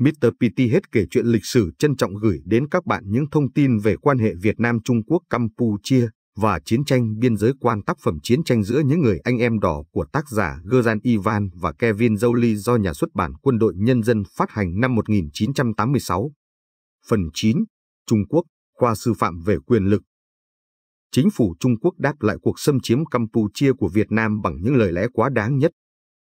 Mr. PT hết kể chuyện lịch sử trân trọng gửi đến các bạn những thông tin về quan hệ Việt Nam-Trung Quốc-Campuchia và chiến tranh biên giới quan tác phẩm chiến tranh giữa những người anh em đỏ của tác giả Geran Ivan và Kevin Jolie do nhà xuất bản Quân đội Nhân dân phát hành năm 1986. Phần 9. Trung Quốc, khoa sư phạm về quyền lực. Chính phủ Trung Quốc đáp lại cuộc xâm chiếm Campuchia của Việt Nam bằng những lời lẽ quá đáng nhất.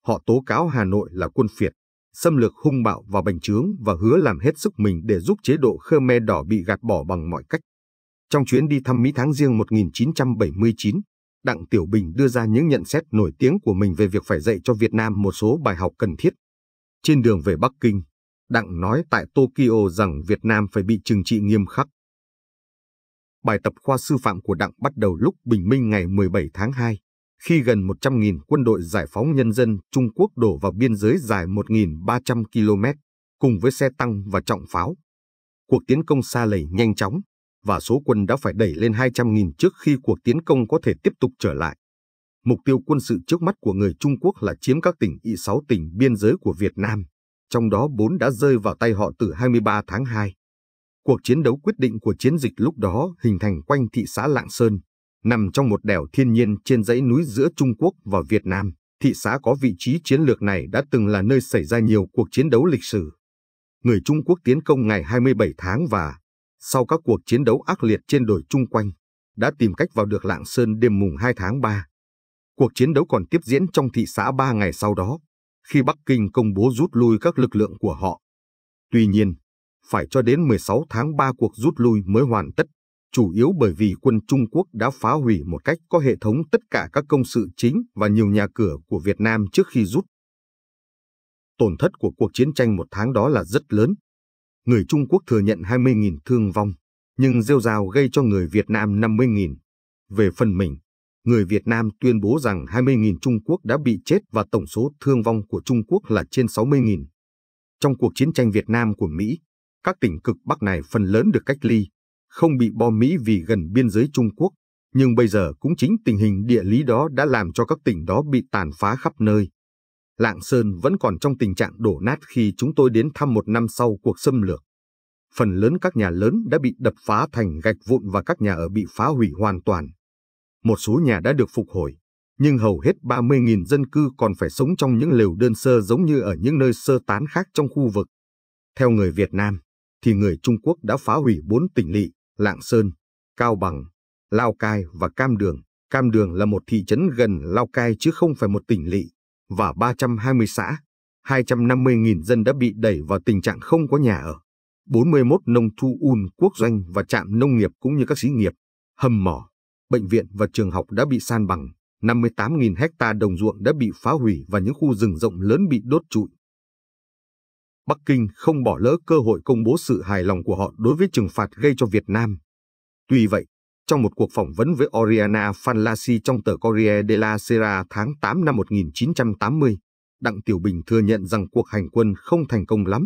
Họ tố cáo Hà Nội là quân phiệt, xâm lược hung bạo và bành trướng và hứa làm hết sức mình để giúp chế độ Khmer Đỏ bị gạt bỏ bằng mọi cách. Trong chuyến đi thăm Mỹ tháng riêng 1979, Đặng Tiểu Bình đưa ra những nhận xét nổi tiếng của mình về việc phải dạy cho Việt Nam một số bài học cần thiết. Trên đường về Bắc Kinh, Đặng nói tại Tokyo rằng Việt Nam phải bị trừng trị nghiêm khắc. Bài tập khoa sư phạm của Đặng bắt đầu lúc bình minh ngày 17 tháng 2, khi gần 100.000 quân đội giải phóng nhân dân Trung Quốc đổ vào biên giới dài 1.300 km, cùng với xe tăng và trọng pháo. Cuộc tiến công xa lầy nhanh chóng, và số quân đã phải đẩy lên 200.000 trước khi cuộc tiến công có thể tiếp tục trở lại. Mục tiêu quân sự trước mắt của người Trung Quốc là chiếm các tỉnh y 6 tỉnh biên giới của Việt Nam, trong đó 4 đã rơi vào tay họ từ 23 tháng 2. Cuộc chiến đấu quyết định của chiến dịch lúc đó hình thành quanh thị xã Lạng Sơn, nằm trong một đèo thiên nhiên trên dãy núi giữa Trung Quốc và Việt Nam. Thị xã có vị trí chiến lược này đã từng là nơi xảy ra nhiều cuộc chiến đấu lịch sử. Người Trung Quốc tiến công ngày 27 tháng và sau các cuộc chiến đấu ác liệt trên đồi chung quanh, đã tìm cách vào được Lạng Sơn đêm mùng 2 tháng 3. Cuộc chiến đấu còn tiếp diễn trong thị xã 3 ngày sau đó, khi Bắc Kinh công bố rút lui các lực lượng của họ. Tuy nhiên, phải cho đến 16 tháng 3 cuộc rút lui mới hoàn tất chủ yếu bởi vì quân Trung Quốc đã phá hủy một cách có hệ thống tất cả các công sự chính và nhiều nhà cửa của Việt Nam trước khi rút. Tổn thất của cuộc chiến tranh một tháng đó là rất lớn. Người Trung Quốc thừa nhận 20.000 thương vong, nhưng rêu rào gây cho người Việt Nam 50.000. Về phần mình, người Việt Nam tuyên bố rằng 20.000 Trung Quốc đã bị chết và tổng số thương vong của Trung Quốc là trên 60.000. Trong cuộc chiến tranh Việt Nam của Mỹ, các tỉnh cực Bắc này phần lớn được cách ly, không bị bom Mỹ vì gần biên giới Trung Quốc, nhưng bây giờ cũng chính tình hình địa lý đó đã làm cho các tỉnh đó bị tàn phá khắp nơi. Lạng Sơn vẫn còn trong tình trạng đổ nát khi chúng tôi đến thăm một năm sau cuộc xâm lược. Phần lớn các nhà lớn đã bị đập phá thành gạch vụn và các nhà ở bị phá hủy hoàn toàn. Một số nhà đã được phục hồi, nhưng hầu hết 30.000 dân cư còn phải sống trong những lều đơn sơ giống như ở những nơi sơ tán khác trong khu vực. Theo người Việt Nam, thì người Trung Quốc đã phá hủy bốn tỉnh lỵ, Lạng Sơn, Cao Bằng, Lao Cai và Cam Đường. Cam Đường là một thị trấn gần Lao Cai chứ không phải một tỉnh lỵ, và 320 xã, 250.000 dân đã bị đẩy vào tình trạng không có nhà ở. 41 nông thu un quốc doanh và trạm nông nghiệp cũng như các xí nghiệp, hầm mỏ, bệnh viện và trường học đã bị san bằng, 58.000 hecta đồng ruộng đã bị phá hủy và những khu rừng rộng lớn bị đốt trụi. Bắc Kinh không bỏ lỡ cơ hội công bố sự hài lòng của họ đối với trừng phạt gây cho Việt Nam. Tuy vậy, trong một cuộc phỏng vấn với Oriana Fanlasi trong tờ Corriere della Sera tháng 8 năm 1980, Đặng Tiểu Bình thừa nhận rằng cuộc hành quân không thành công lắm.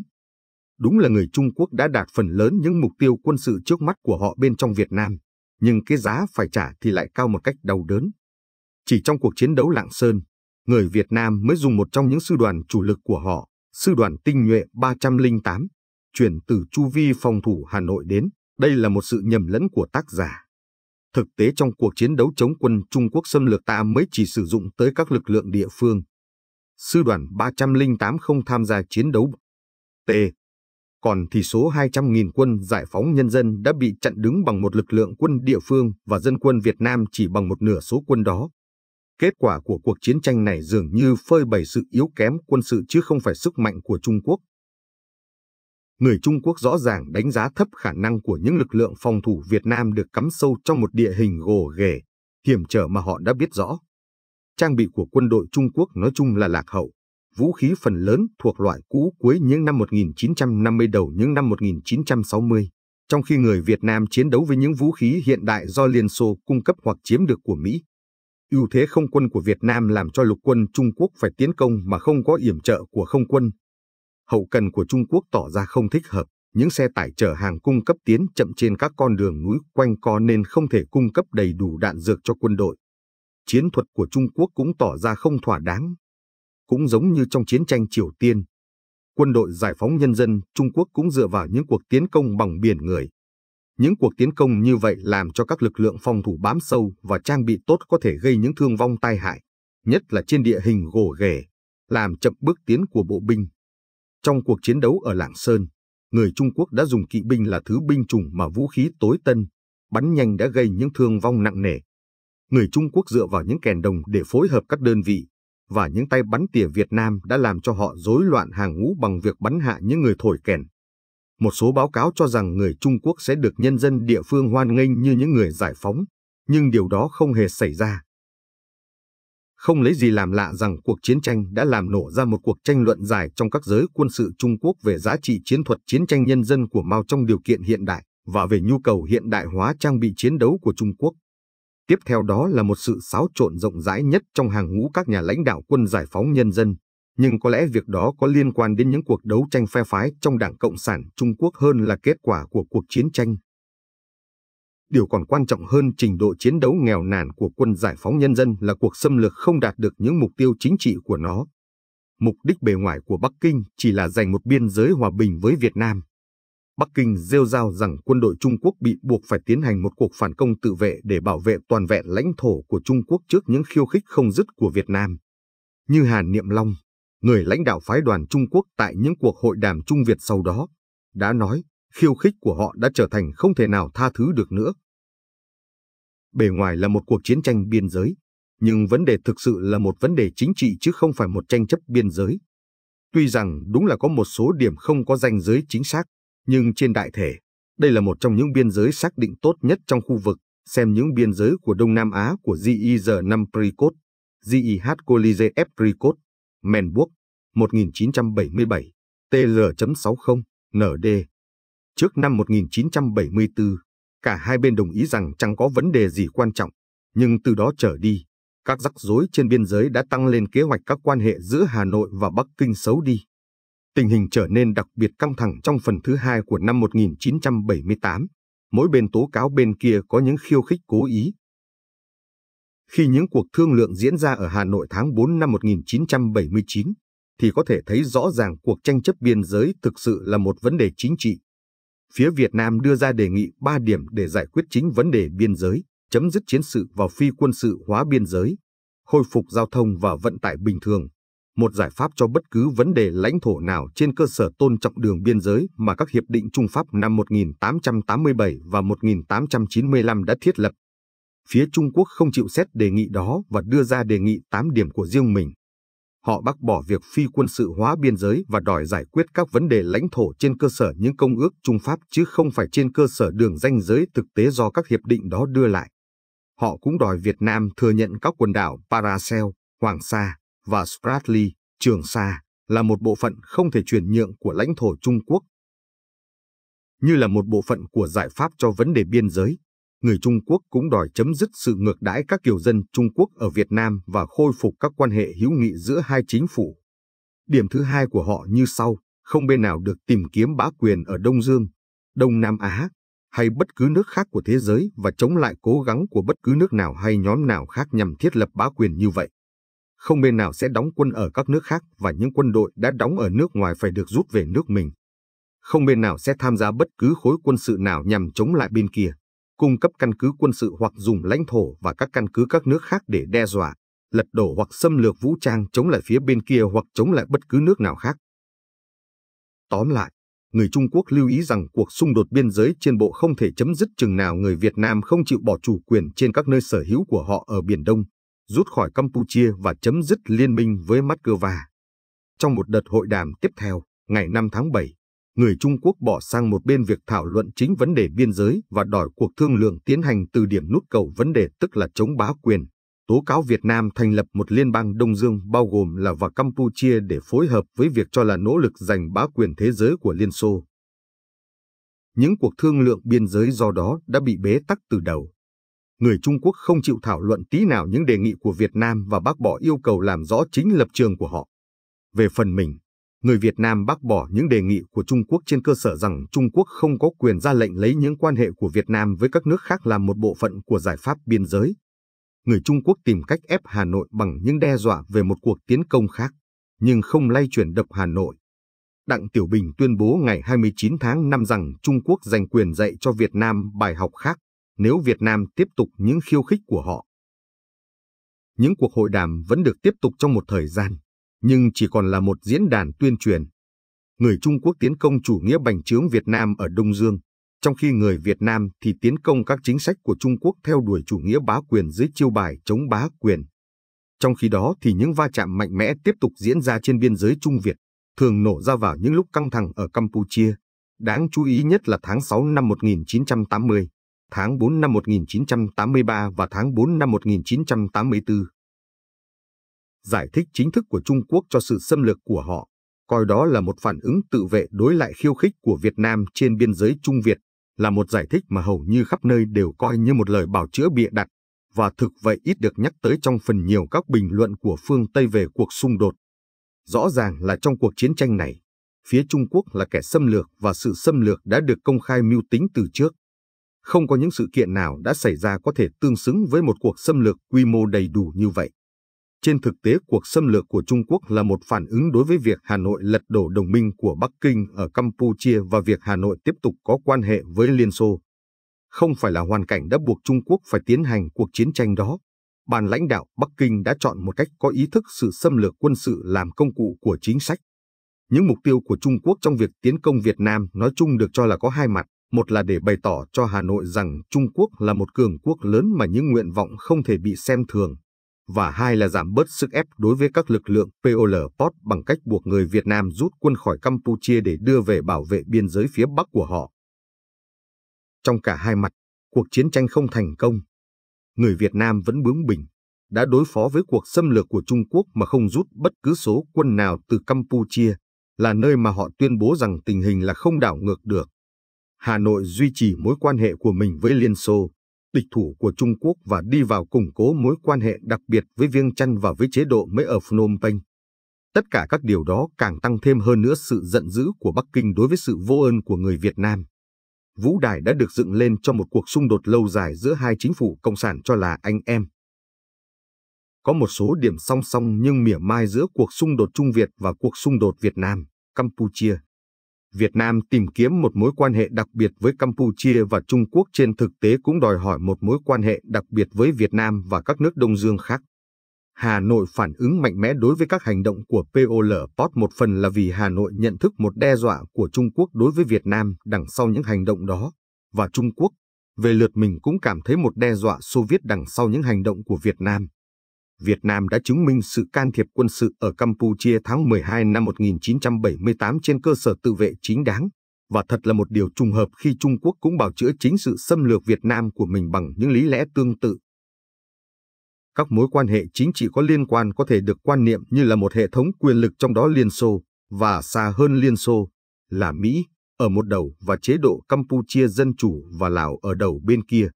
Đúng là người Trung Quốc đã đạt phần lớn những mục tiêu quân sự trước mắt của họ bên trong Việt Nam, nhưng cái giá phải trả thì lại cao một cách đau đớn. Chỉ trong cuộc chiến đấu Lạng Sơn, người Việt Nam mới dùng một trong những sư đoàn chủ lực của họ sư đoàn tinh nhuệ 308, chuyển từ chu vi phòng thủ Hà Nội đến. Đây là một sự nhầm lẫn của tác giả. Thực tế trong cuộc chiến đấu chống quân Trung Quốc xâm lược ta mới chỉ sử dụng tới các lực lượng địa phương. Sư đoàn 308 không tham gia chiến đấu. T. Còn thì số 200.000 quân giải phóng nhân dân đã bị chặn đứng bằng một lực lượng quân địa phương và dân quân Việt Nam chỉ bằng một nửa số quân đó. Kết quả của cuộc chiến tranh này dường như phơi bày sự yếu kém quân sự chứ không phải sức mạnh của Trung Quốc. Người Trung Quốc rõ ràng đánh giá thấp khả năng của những lực lượng phòng thủ Việt Nam được cắm sâu trong một địa hình gồ ghề, hiểm trở mà họ đã biết rõ. Trang bị của quân đội Trung Quốc nói chung là lạc hậu, vũ khí phần lớn thuộc loại cũ cuối những năm 1950 đầu những năm 1960, trong khi người Việt Nam chiến đấu với những vũ khí hiện đại do Liên Xô cung cấp hoặc chiếm được của Mỹ ưu thế không quân của Việt Nam làm cho lục quân Trung Quốc phải tiến công mà không có yểm trợ của không quân. Hậu cần của Trung Quốc tỏ ra không thích hợp, những xe tải chở hàng cung cấp tiến chậm trên các con đường núi quanh co nên không thể cung cấp đầy đủ đạn dược cho quân đội. Chiến thuật của Trung Quốc cũng tỏ ra không thỏa đáng. Cũng giống như trong chiến tranh Triều Tiên, quân đội giải phóng nhân dân Trung Quốc cũng dựa vào những cuộc tiến công bằng biển người, những cuộc tiến công như vậy làm cho các lực lượng phòng thủ bám sâu và trang bị tốt có thể gây những thương vong tai hại, nhất là trên địa hình gồ ghề, làm chậm bước tiến của bộ binh. Trong cuộc chiến đấu ở Lạng Sơn, người Trung Quốc đã dùng kỵ binh là thứ binh chủng mà vũ khí tối tân, bắn nhanh đã gây những thương vong nặng nề. Người Trung Quốc dựa vào những kèn đồng để phối hợp các đơn vị, và những tay bắn tỉa Việt Nam đã làm cho họ rối loạn hàng ngũ bằng việc bắn hạ những người thổi kèn một số báo cáo cho rằng người Trung Quốc sẽ được nhân dân địa phương hoan nghênh như những người giải phóng, nhưng điều đó không hề xảy ra. Không lấy gì làm lạ rằng cuộc chiến tranh đã làm nổ ra một cuộc tranh luận dài trong các giới quân sự Trung Quốc về giá trị chiến thuật chiến tranh nhân dân của Mao trong điều kiện hiện đại và về nhu cầu hiện đại hóa trang bị chiến đấu của Trung Quốc. Tiếp theo đó là một sự xáo trộn rộng rãi nhất trong hàng ngũ các nhà lãnh đạo quân giải phóng nhân dân nhưng có lẽ việc đó có liên quan đến những cuộc đấu tranh phe phái trong Đảng Cộng sản Trung Quốc hơn là kết quả của cuộc chiến tranh. Điều còn quan trọng hơn trình độ chiến đấu nghèo nàn của quân giải phóng nhân dân là cuộc xâm lược không đạt được những mục tiêu chính trị của nó. Mục đích bề ngoài của Bắc Kinh chỉ là giành một biên giới hòa bình với Việt Nam. Bắc Kinh rêu rao rằng quân đội Trung Quốc bị buộc phải tiến hành một cuộc phản công tự vệ để bảo vệ toàn vẹn lãnh thổ của Trung Quốc trước những khiêu khích không dứt của Việt Nam. Như Hàn Niệm Long, người lãnh đạo phái đoàn Trung Quốc tại những cuộc hội đàm Trung Việt sau đó, đã nói khiêu khích của họ đã trở thành không thể nào tha thứ được nữa. Bề ngoài là một cuộc chiến tranh biên giới, nhưng vấn đề thực sự là một vấn đề chính trị chứ không phải một tranh chấp biên giới. Tuy rằng đúng là có một số điểm không có ranh giới chính xác, nhưng trên đại thể, đây là một trong những biên giới xác định tốt nhất trong khu vực, xem những biên giới của Đông Nam Á của GIZ5 Pricot, GIH Colize F Pricot, Menburg, 1977, TL.60, ND. Trước năm 1974, cả hai bên đồng ý rằng chẳng có vấn đề gì quan trọng, nhưng từ đó trở đi, các rắc rối trên biên giới đã tăng lên kế hoạch các quan hệ giữa Hà Nội và Bắc Kinh xấu đi. Tình hình trở nên đặc biệt căng thẳng trong phần thứ hai của năm 1978, mỗi bên tố cáo bên kia có những khiêu khích cố ý. Khi những cuộc thương lượng diễn ra ở Hà Nội tháng 4 năm 1979, thì có thể thấy rõ ràng cuộc tranh chấp biên giới thực sự là một vấn đề chính trị. Phía Việt Nam đưa ra đề nghị 3 điểm để giải quyết chính vấn đề biên giới, chấm dứt chiến sự và phi quân sự hóa biên giới, khôi phục giao thông và vận tải bình thường, một giải pháp cho bất cứ vấn đề lãnh thổ nào trên cơ sở tôn trọng đường biên giới mà các hiệp định Trung Pháp năm 1887 và 1895 đã thiết lập. Phía Trung Quốc không chịu xét đề nghị đó và đưa ra đề nghị 8 điểm của riêng mình họ bác bỏ việc phi quân sự hóa biên giới và đòi giải quyết các vấn đề lãnh thổ trên cơ sở những công ước Trung Pháp chứ không phải trên cơ sở đường ranh giới thực tế do các hiệp định đó đưa lại. Họ cũng đòi Việt Nam thừa nhận các quần đảo Paracel, Hoàng Sa và Spratly, Trường Sa là một bộ phận không thể chuyển nhượng của lãnh thổ Trung Quốc. Như là một bộ phận của giải pháp cho vấn đề biên giới, người Trung Quốc cũng đòi chấm dứt sự ngược đãi các kiều dân Trung Quốc ở Việt Nam và khôi phục các quan hệ hữu nghị giữa hai chính phủ. Điểm thứ hai của họ như sau, không bên nào được tìm kiếm bá quyền ở Đông Dương, Đông Nam Á hay bất cứ nước khác của thế giới và chống lại cố gắng của bất cứ nước nào hay nhóm nào khác nhằm thiết lập bá quyền như vậy. Không bên nào sẽ đóng quân ở các nước khác và những quân đội đã đóng ở nước ngoài phải được rút về nước mình. Không bên nào sẽ tham gia bất cứ khối quân sự nào nhằm chống lại bên kia cung cấp căn cứ quân sự hoặc dùng lãnh thổ và các căn cứ các nước khác để đe dọa, lật đổ hoặc xâm lược vũ trang chống lại phía bên kia hoặc chống lại bất cứ nước nào khác. Tóm lại, người Trung Quốc lưu ý rằng cuộc xung đột biên giới trên bộ không thể chấm dứt chừng nào người Việt Nam không chịu bỏ chủ quyền trên các nơi sở hữu của họ ở Biển Đông, rút khỏi Campuchia và chấm dứt liên minh với Moscow. Trong một đợt hội đàm tiếp theo, ngày 5 tháng 7, người Trung Quốc bỏ sang một bên việc thảo luận chính vấn đề biên giới và đòi cuộc thương lượng tiến hành từ điểm nút cầu vấn đề tức là chống bá quyền. Tố cáo Việt Nam thành lập một liên bang Đông Dương bao gồm là và Campuchia để phối hợp với việc cho là nỗ lực giành bá quyền thế giới của Liên Xô. Những cuộc thương lượng biên giới do đó đã bị bế tắc từ đầu. Người Trung Quốc không chịu thảo luận tí nào những đề nghị của Việt Nam và bác bỏ yêu cầu làm rõ chính lập trường của họ. Về phần mình, người Việt Nam bác bỏ những đề nghị của Trung Quốc trên cơ sở rằng Trung Quốc không có quyền ra lệnh lấy những quan hệ của Việt Nam với các nước khác làm một bộ phận của giải pháp biên giới. Người Trung Quốc tìm cách ép Hà Nội bằng những đe dọa về một cuộc tiến công khác, nhưng không lay chuyển đập Hà Nội. Đặng Tiểu Bình tuyên bố ngày 29 tháng 5 rằng Trung Quốc giành quyền dạy cho Việt Nam bài học khác nếu Việt Nam tiếp tục những khiêu khích của họ. Những cuộc hội đàm vẫn được tiếp tục trong một thời gian nhưng chỉ còn là một diễn đàn tuyên truyền. Người Trung Quốc tiến công chủ nghĩa bành trướng Việt Nam ở Đông Dương, trong khi người Việt Nam thì tiến công các chính sách của Trung Quốc theo đuổi chủ nghĩa bá quyền dưới chiêu bài chống bá quyền. Trong khi đó thì những va chạm mạnh mẽ tiếp tục diễn ra trên biên giới Trung Việt, thường nổ ra vào những lúc căng thẳng ở Campuchia. Đáng chú ý nhất là tháng 6 năm 1980, tháng 4 năm 1983 và tháng 4 năm 1984 giải thích chính thức của Trung Quốc cho sự xâm lược của họ, coi đó là một phản ứng tự vệ đối lại khiêu khích của Việt Nam trên biên giới Trung Việt, là một giải thích mà hầu như khắp nơi đều coi như một lời bảo chữa bịa đặt, và thực vậy ít được nhắc tới trong phần nhiều các bình luận của phương Tây về cuộc xung đột. Rõ ràng là trong cuộc chiến tranh này, phía Trung Quốc là kẻ xâm lược và sự xâm lược đã được công khai mưu tính từ trước. Không có những sự kiện nào đã xảy ra có thể tương xứng với một cuộc xâm lược quy mô đầy đủ như vậy. Trên thực tế, cuộc xâm lược của Trung Quốc là một phản ứng đối với việc Hà Nội lật đổ đồng minh của Bắc Kinh ở Campuchia và việc Hà Nội tiếp tục có quan hệ với Liên Xô. Không phải là hoàn cảnh đã buộc Trung Quốc phải tiến hành cuộc chiến tranh đó. Bàn lãnh đạo Bắc Kinh đã chọn một cách có ý thức sự xâm lược quân sự làm công cụ của chính sách. Những mục tiêu của Trung Quốc trong việc tiến công Việt Nam nói chung được cho là có hai mặt. Một là để bày tỏ cho Hà Nội rằng Trung Quốc là một cường quốc lớn mà những nguyện vọng không thể bị xem thường và hai là giảm bớt sức ép đối với các lực lượng POL Pot bằng cách buộc người Việt Nam rút quân khỏi Campuchia để đưa về bảo vệ biên giới phía Bắc của họ. Trong cả hai mặt, cuộc chiến tranh không thành công. Người Việt Nam vẫn bướng bỉnh, đã đối phó với cuộc xâm lược của Trung Quốc mà không rút bất cứ số quân nào từ Campuchia, là nơi mà họ tuyên bố rằng tình hình là không đảo ngược được. Hà Nội duy trì mối quan hệ của mình với Liên Xô, địch thủ của Trung Quốc và đi vào củng cố mối quan hệ đặc biệt với Viêng Chăn và với chế độ mới ở Phnom Penh. Tất cả các điều đó càng tăng thêm hơn nữa sự giận dữ của Bắc Kinh đối với sự vô ơn của người Việt Nam. Vũ Đài đã được dựng lên cho một cuộc xung đột lâu dài giữa hai chính phủ cộng sản cho là anh em. Có một số điểm song song nhưng mỉa mai giữa cuộc xung đột Trung Việt và cuộc xung đột Việt Nam, Campuchia. Việt Nam tìm kiếm một mối quan hệ đặc biệt với Campuchia và Trung Quốc trên thực tế cũng đòi hỏi một mối quan hệ đặc biệt với Việt Nam và các nước Đông Dương khác. Hà Nội phản ứng mạnh mẽ đối với các hành động của POL Pot một phần là vì Hà Nội nhận thức một đe dọa của Trung Quốc đối với Việt Nam đằng sau những hành động đó, và Trung Quốc, về lượt mình cũng cảm thấy một đe dọa Xô Viết đằng sau những hành động của Việt Nam. Việt Nam đã chứng minh sự can thiệp quân sự ở Campuchia tháng 12 năm 1978 trên cơ sở tự vệ chính đáng, và thật là một điều trùng hợp khi Trung Quốc cũng bảo chữa chính sự xâm lược Việt Nam của mình bằng những lý lẽ tương tự. Các mối quan hệ chính trị có liên quan có thể được quan niệm như là một hệ thống quyền lực trong đó Liên Xô, và xa hơn Liên Xô, là Mỹ, ở một đầu và chế độ Campuchia Dân Chủ và Lào ở đầu bên kia.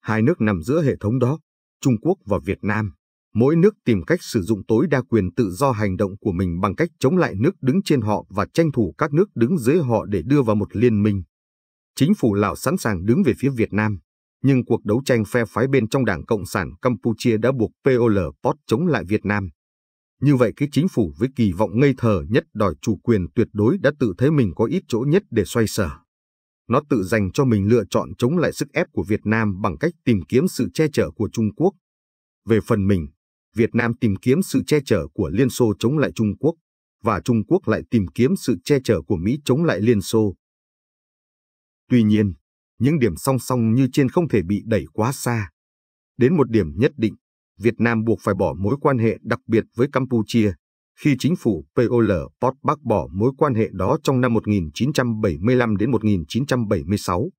Hai nước nằm giữa hệ thống đó, Trung Quốc và Việt Nam mỗi nước tìm cách sử dụng tối đa quyền tự do hành động của mình bằng cách chống lại nước đứng trên họ và tranh thủ các nước đứng dưới họ để đưa vào một liên minh. Chính phủ Lào sẵn sàng đứng về phía Việt Nam, nhưng cuộc đấu tranh phe phái bên trong Đảng Cộng sản Campuchia đã buộc POL Pot chống lại Việt Nam. Như vậy cái chính phủ với kỳ vọng ngây thờ nhất đòi chủ quyền tuyệt đối đã tự thấy mình có ít chỗ nhất để xoay sở. Nó tự dành cho mình lựa chọn chống lại sức ép của Việt Nam bằng cách tìm kiếm sự che chở của Trung Quốc. Về phần mình, Việt Nam tìm kiếm sự che chở của Liên Xô chống lại Trung Quốc và Trung Quốc lại tìm kiếm sự che chở của Mỹ chống lại Liên Xô. Tuy nhiên, những điểm song song như trên không thể bị đẩy quá xa. Đến một điểm nhất định, Việt Nam buộc phải bỏ mối quan hệ đặc biệt với Campuchia khi chính phủ POL Pot bác bỏ mối quan hệ đó trong năm 1975 đến 1976.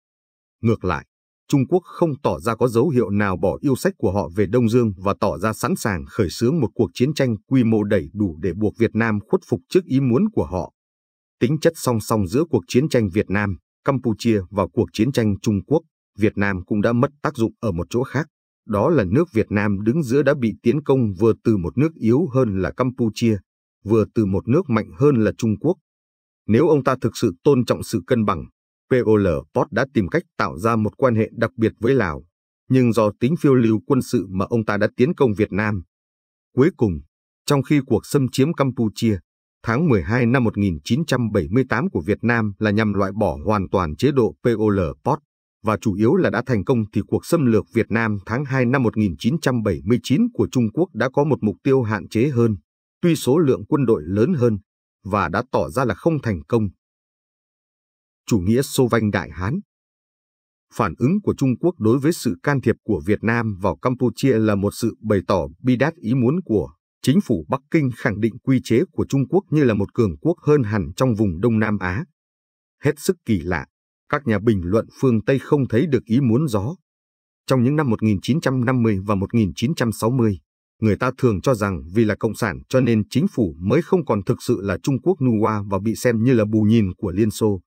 Ngược lại, Trung Quốc không tỏ ra có dấu hiệu nào bỏ yêu sách của họ về Đông Dương và tỏ ra sẵn sàng khởi xướng một cuộc chiến tranh quy mô đầy đủ để buộc Việt Nam khuất phục trước ý muốn của họ. Tính chất song song giữa cuộc chiến tranh Việt Nam, Campuchia và cuộc chiến tranh Trung Quốc, Việt Nam cũng đã mất tác dụng ở một chỗ khác. Đó là nước Việt Nam đứng giữa đã bị tiến công vừa từ một nước yếu hơn là Campuchia, vừa từ một nước mạnh hơn là Trung Quốc. Nếu ông ta thực sự tôn trọng sự cân bằng, POL Pot đã tìm cách tạo ra một quan hệ đặc biệt với Lào, nhưng do tính phiêu lưu quân sự mà ông ta đã tiến công Việt Nam. Cuối cùng, trong khi cuộc xâm chiếm Campuchia, tháng 12 năm 1978 của Việt Nam là nhằm loại bỏ hoàn toàn chế độ POL Pot, và chủ yếu là đã thành công thì cuộc xâm lược Việt Nam tháng 2 năm 1979 của Trung Quốc đã có một mục tiêu hạn chế hơn, tuy số lượng quân đội lớn hơn, và đã tỏ ra là không thành công chủ nghĩa Xô Vanh Đại Hán. Phản ứng của Trung Quốc đối với sự can thiệp của Việt Nam vào Campuchia là một sự bày tỏ bi đát ý muốn của chính phủ Bắc Kinh khẳng định quy chế của Trung Quốc như là một cường quốc hơn hẳn trong vùng Đông Nam Á. Hết sức kỳ lạ, các nhà bình luận phương Tây không thấy được ý muốn gió. Trong những năm 1950 và 1960, người ta thường cho rằng vì là cộng sản cho nên chính phủ mới không còn thực sự là Trung Quốc nuwa và bị xem như là bù nhìn của Liên Xô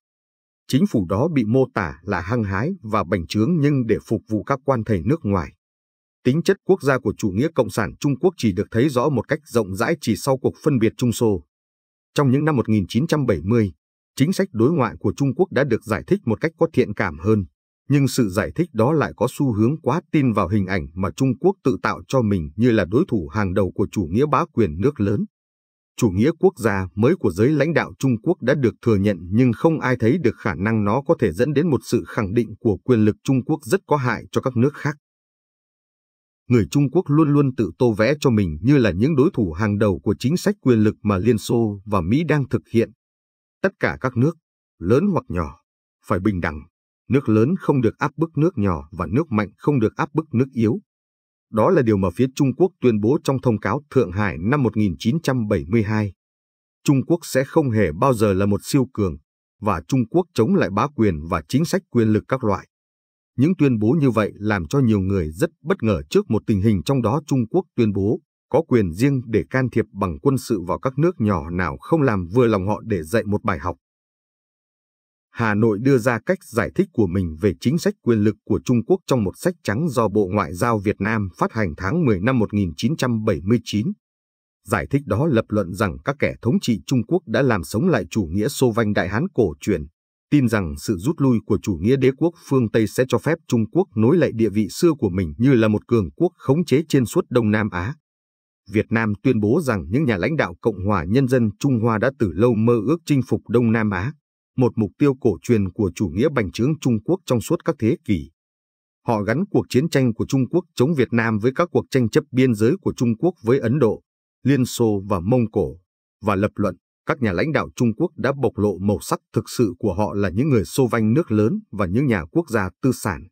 chính phủ đó bị mô tả là hăng hái và bành trướng nhưng để phục vụ các quan thầy nước ngoài. Tính chất quốc gia của chủ nghĩa Cộng sản Trung Quốc chỉ được thấy rõ một cách rộng rãi chỉ sau cuộc phân biệt Trung Xô. Trong những năm 1970, chính sách đối ngoại của Trung Quốc đã được giải thích một cách có thiện cảm hơn, nhưng sự giải thích đó lại có xu hướng quá tin vào hình ảnh mà Trung Quốc tự tạo cho mình như là đối thủ hàng đầu của chủ nghĩa bá quyền nước lớn chủ nghĩa quốc gia mới của giới lãnh đạo Trung Quốc đã được thừa nhận nhưng không ai thấy được khả năng nó có thể dẫn đến một sự khẳng định của quyền lực Trung Quốc rất có hại cho các nước khác. Người Trung Quốc luôn luôn tự tô vẽ cho mình như là những đối thủ hàng đầu của chính sách quyền lực mà Liên Xô và Mỹ đang thực hiện. Tất cả các nước, lớn hoặc nhỏ, phải bình đẳng. Nước lớn không được áp bức nước nhỏ và nước mạnh không được áp bức nước yếu. Đó là điều mà phía Trung Quốc tuyên bố trong thông cáo Thượng Hải năm 1972. Trung Quốc sẽ không hề bao giờ là một siêu cường, và Trung Quốc chống lại bá quyền và chính sách quyền lực các loại. Những tuyên bố như vậy làm cho nhiều người rất bất ngờ trước một tình hình trong đó Trung Quốc tuyên bố có quyền riêng để can thiệp bằng quân sự vào các nước nhỏ nào không làm vừa lòng họ để dạy một bài học. Hà Nội đưa ra cách giải thích của mình về chính sách quyền lực của Trung Quốc trong một sách trắng do Bộ Ngoại giao Việt Nam phát hành tháng 10 năm 1979. Giải thích đó lập luận rằng các kẻ thống trị Trung Quốc đã làm sống lại chủ nghĩa Xô Vanh Đại Hán cổ truyền, tin rằng sự rút lui của chủ nghĩa đế quốc phương Tây sẽ cho phép Trung Quốc nối lại địa vị xưa của mình như là một cường quốc khống chế trên suốt Đông Nam Á. Việt Nam tuyên bố rằng những nhà lãnh đạo Cộng hòa Nhân dân Trung Hoa đã từ lâu mơ ước chinh phục Đông Nam Á một mục tiêu cổ truyền của chủ nghĩa bành trướng Trung Quốc trong suốt các thế kỷ. Họ gắn cuộc chiến tranh của Trung Quốc chống Việt Nam với các cuộc tranh chấp biên giới của Trung Quốc với Ấn Độ, Liên Xô và Mông Cổ, và lập luận các nhà lãnh đạo Trung Quốc đã bộc lộ màu sắc thực sự của họ là những người xô vanh nước lớn và những nhà quốc gia tư sản.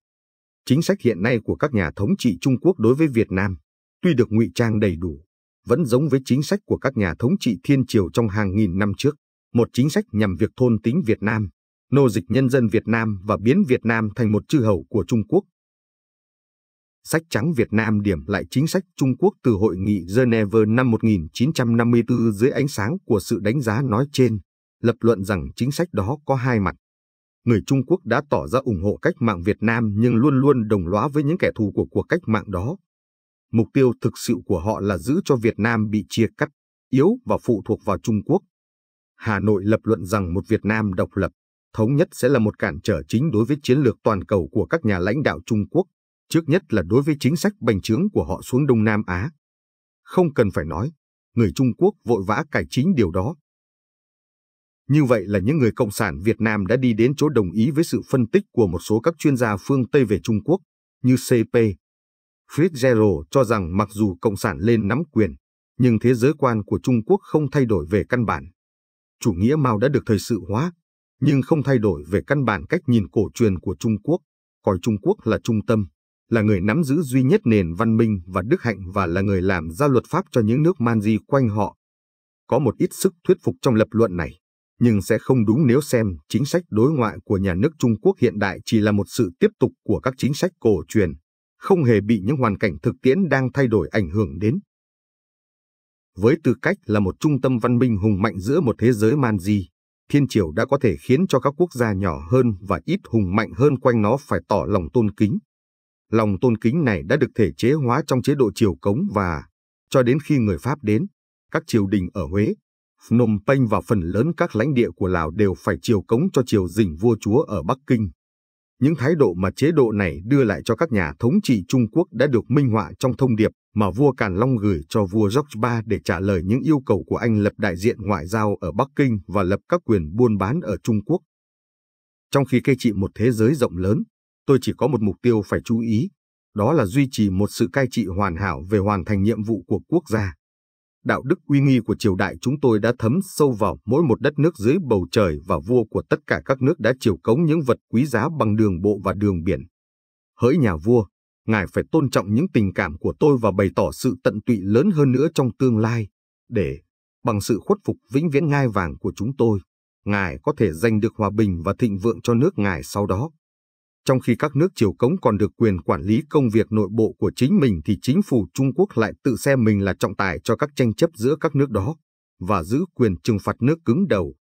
Chính sách hiện nay của các nhà thống trị Trung Quốc đối với Việt Nam, tuy được ngụy trang đầy đủ, vẫn giống với chính sách của các nhà thống trị thiên triều trong hàng nghìn năm trước một chính sách nhằm việc thôn tính Việt Nam, nô dịch nhân dân Việt Nam và biến Việt Nam thành một chư hầu của Trung Quốc. Sách trắng Việt Nam điểm lại chính sách Trung Quốc từ Hội nghị Geneva năm 1954 dưới ánh sáng của sự đánh giá nói trên, lập luận rằng chính sách đó có hai mặt. Người Trung Quốc đã tỏ ra ủng hộ cách mạng Việt Nam nhưng luôn luôn đồng lõa với những kẻ thù của cuộc cách mạng đó. Mục tiêu thực sự của họ là giữ cho Việt Nam bị chia cắt, yếu và phụ thuộc vào Trung Quốc. Hà Nội lập luận rằng một Việt Nam độc lập, thống nhất sẽ là một cản trở chính đối với chiến lược toàn cầu của các nhà lãnh đạo Trung Quốc, trước nhất là đối với chính sách bành trướng của họ xuống Đông Nam Á. Không cần phải nói, người Trung Quốc vội vã cải chính điều đó. Như vậy là những người Cộng sản Việt Nam đã đi đến chỗ đồng ý với sự phân tích của một số các chuyên gia phương Tây về Trung Quốc, như CP. Fitzgerald cho rằng mặc dù Cộng sản lên nắm quyền, nhưng thế giới quan của Trung Quốc không thay đổi về căn bản chủ nghĩa Mao đã được thời sự hóa, nhưng không thay đổi về căn bản cách nhìn cổ truyền của Trung Quốc, coi Trung Quốc là trung tâm, là người nắm giữ duy nhất nền văn minh và đức hạnh và là người làm ra luật pháp cho những nước man di quanh họ. Có một ít sức thuyết phục trong lập luận này, nhưng sẽ không đúng nếu xem chính sách đối ngoại của nhà nước Trung Quốc hiện đại chỉ là một sự tiếp tục của các chính sách cổ truyền, không hề bị những hoàn cảnh thực tiễn đang thay đổi ảnh hưởng đến. Với tư cách là một trung tâm văn minh hùng mạnh giữa một thế giới man di, Thiên Triều đã có thể khiến cho các quốc gia nhỏ hơn và ít hùng mạnh hơn quanh nó phải tỏ lòng tôn kính. Lòng tôn kính này đã được thể chế hóa trong chế độ triều cống và, cho đến khi người Pháp đến, các triều đình ở Huế, Phnom Penh và phần lớn các lãnh địa của Lào đều phải triều cống cho triều dình vua chúa ở Bắc Kinh. Những thái độ mà chế độ này đưa lại cho các nhà thống trị Trung Quốc đã được minh họa trong thông điệp mà vua Càn Long gửi cho vua George III để trả lời những yêu cầu của anh lập đại diện ngoại giao ở Bắc Kinh và lập các quyền buôn bán ở Trung Quốc. Trong khi cai trị một thế giới rộng lớn, tôi chỉ có một mục tiêu phải chú ý, đó là duy trì một sự cai trị hoàn hảo về hoàn thành nhiệm vụ của quốc gia đạo đức uy nghi của triều đại chúng tôi đã thấm sâu vào mỗi một đất nước dưới bầu trời và vua của tất cả các nước đã chiều cống những vật quý giá bằng đường bộ và đường biển. Hỡi nhà vua, ngài phải tôn trọng những tình cảm của tôi và bày tỏ sự tận tụy lớn hơn nữa trong tương lai, để, bằng sự khuất phục vĩnh viễn ngai vàng của chúng tôi, ngài có thể giành được hòa bình và thịnh vượng cho nước ngài sau đó. Trong khi các nước triều cống còn được quyền quản lý công việc nội bộ của chính mình thì chính phủ Trung Quốc lại tự xem mình là trọng tài cho các tranh chấp giữa các nước đó và giữ quyền trừng phạt nước cứng đầu.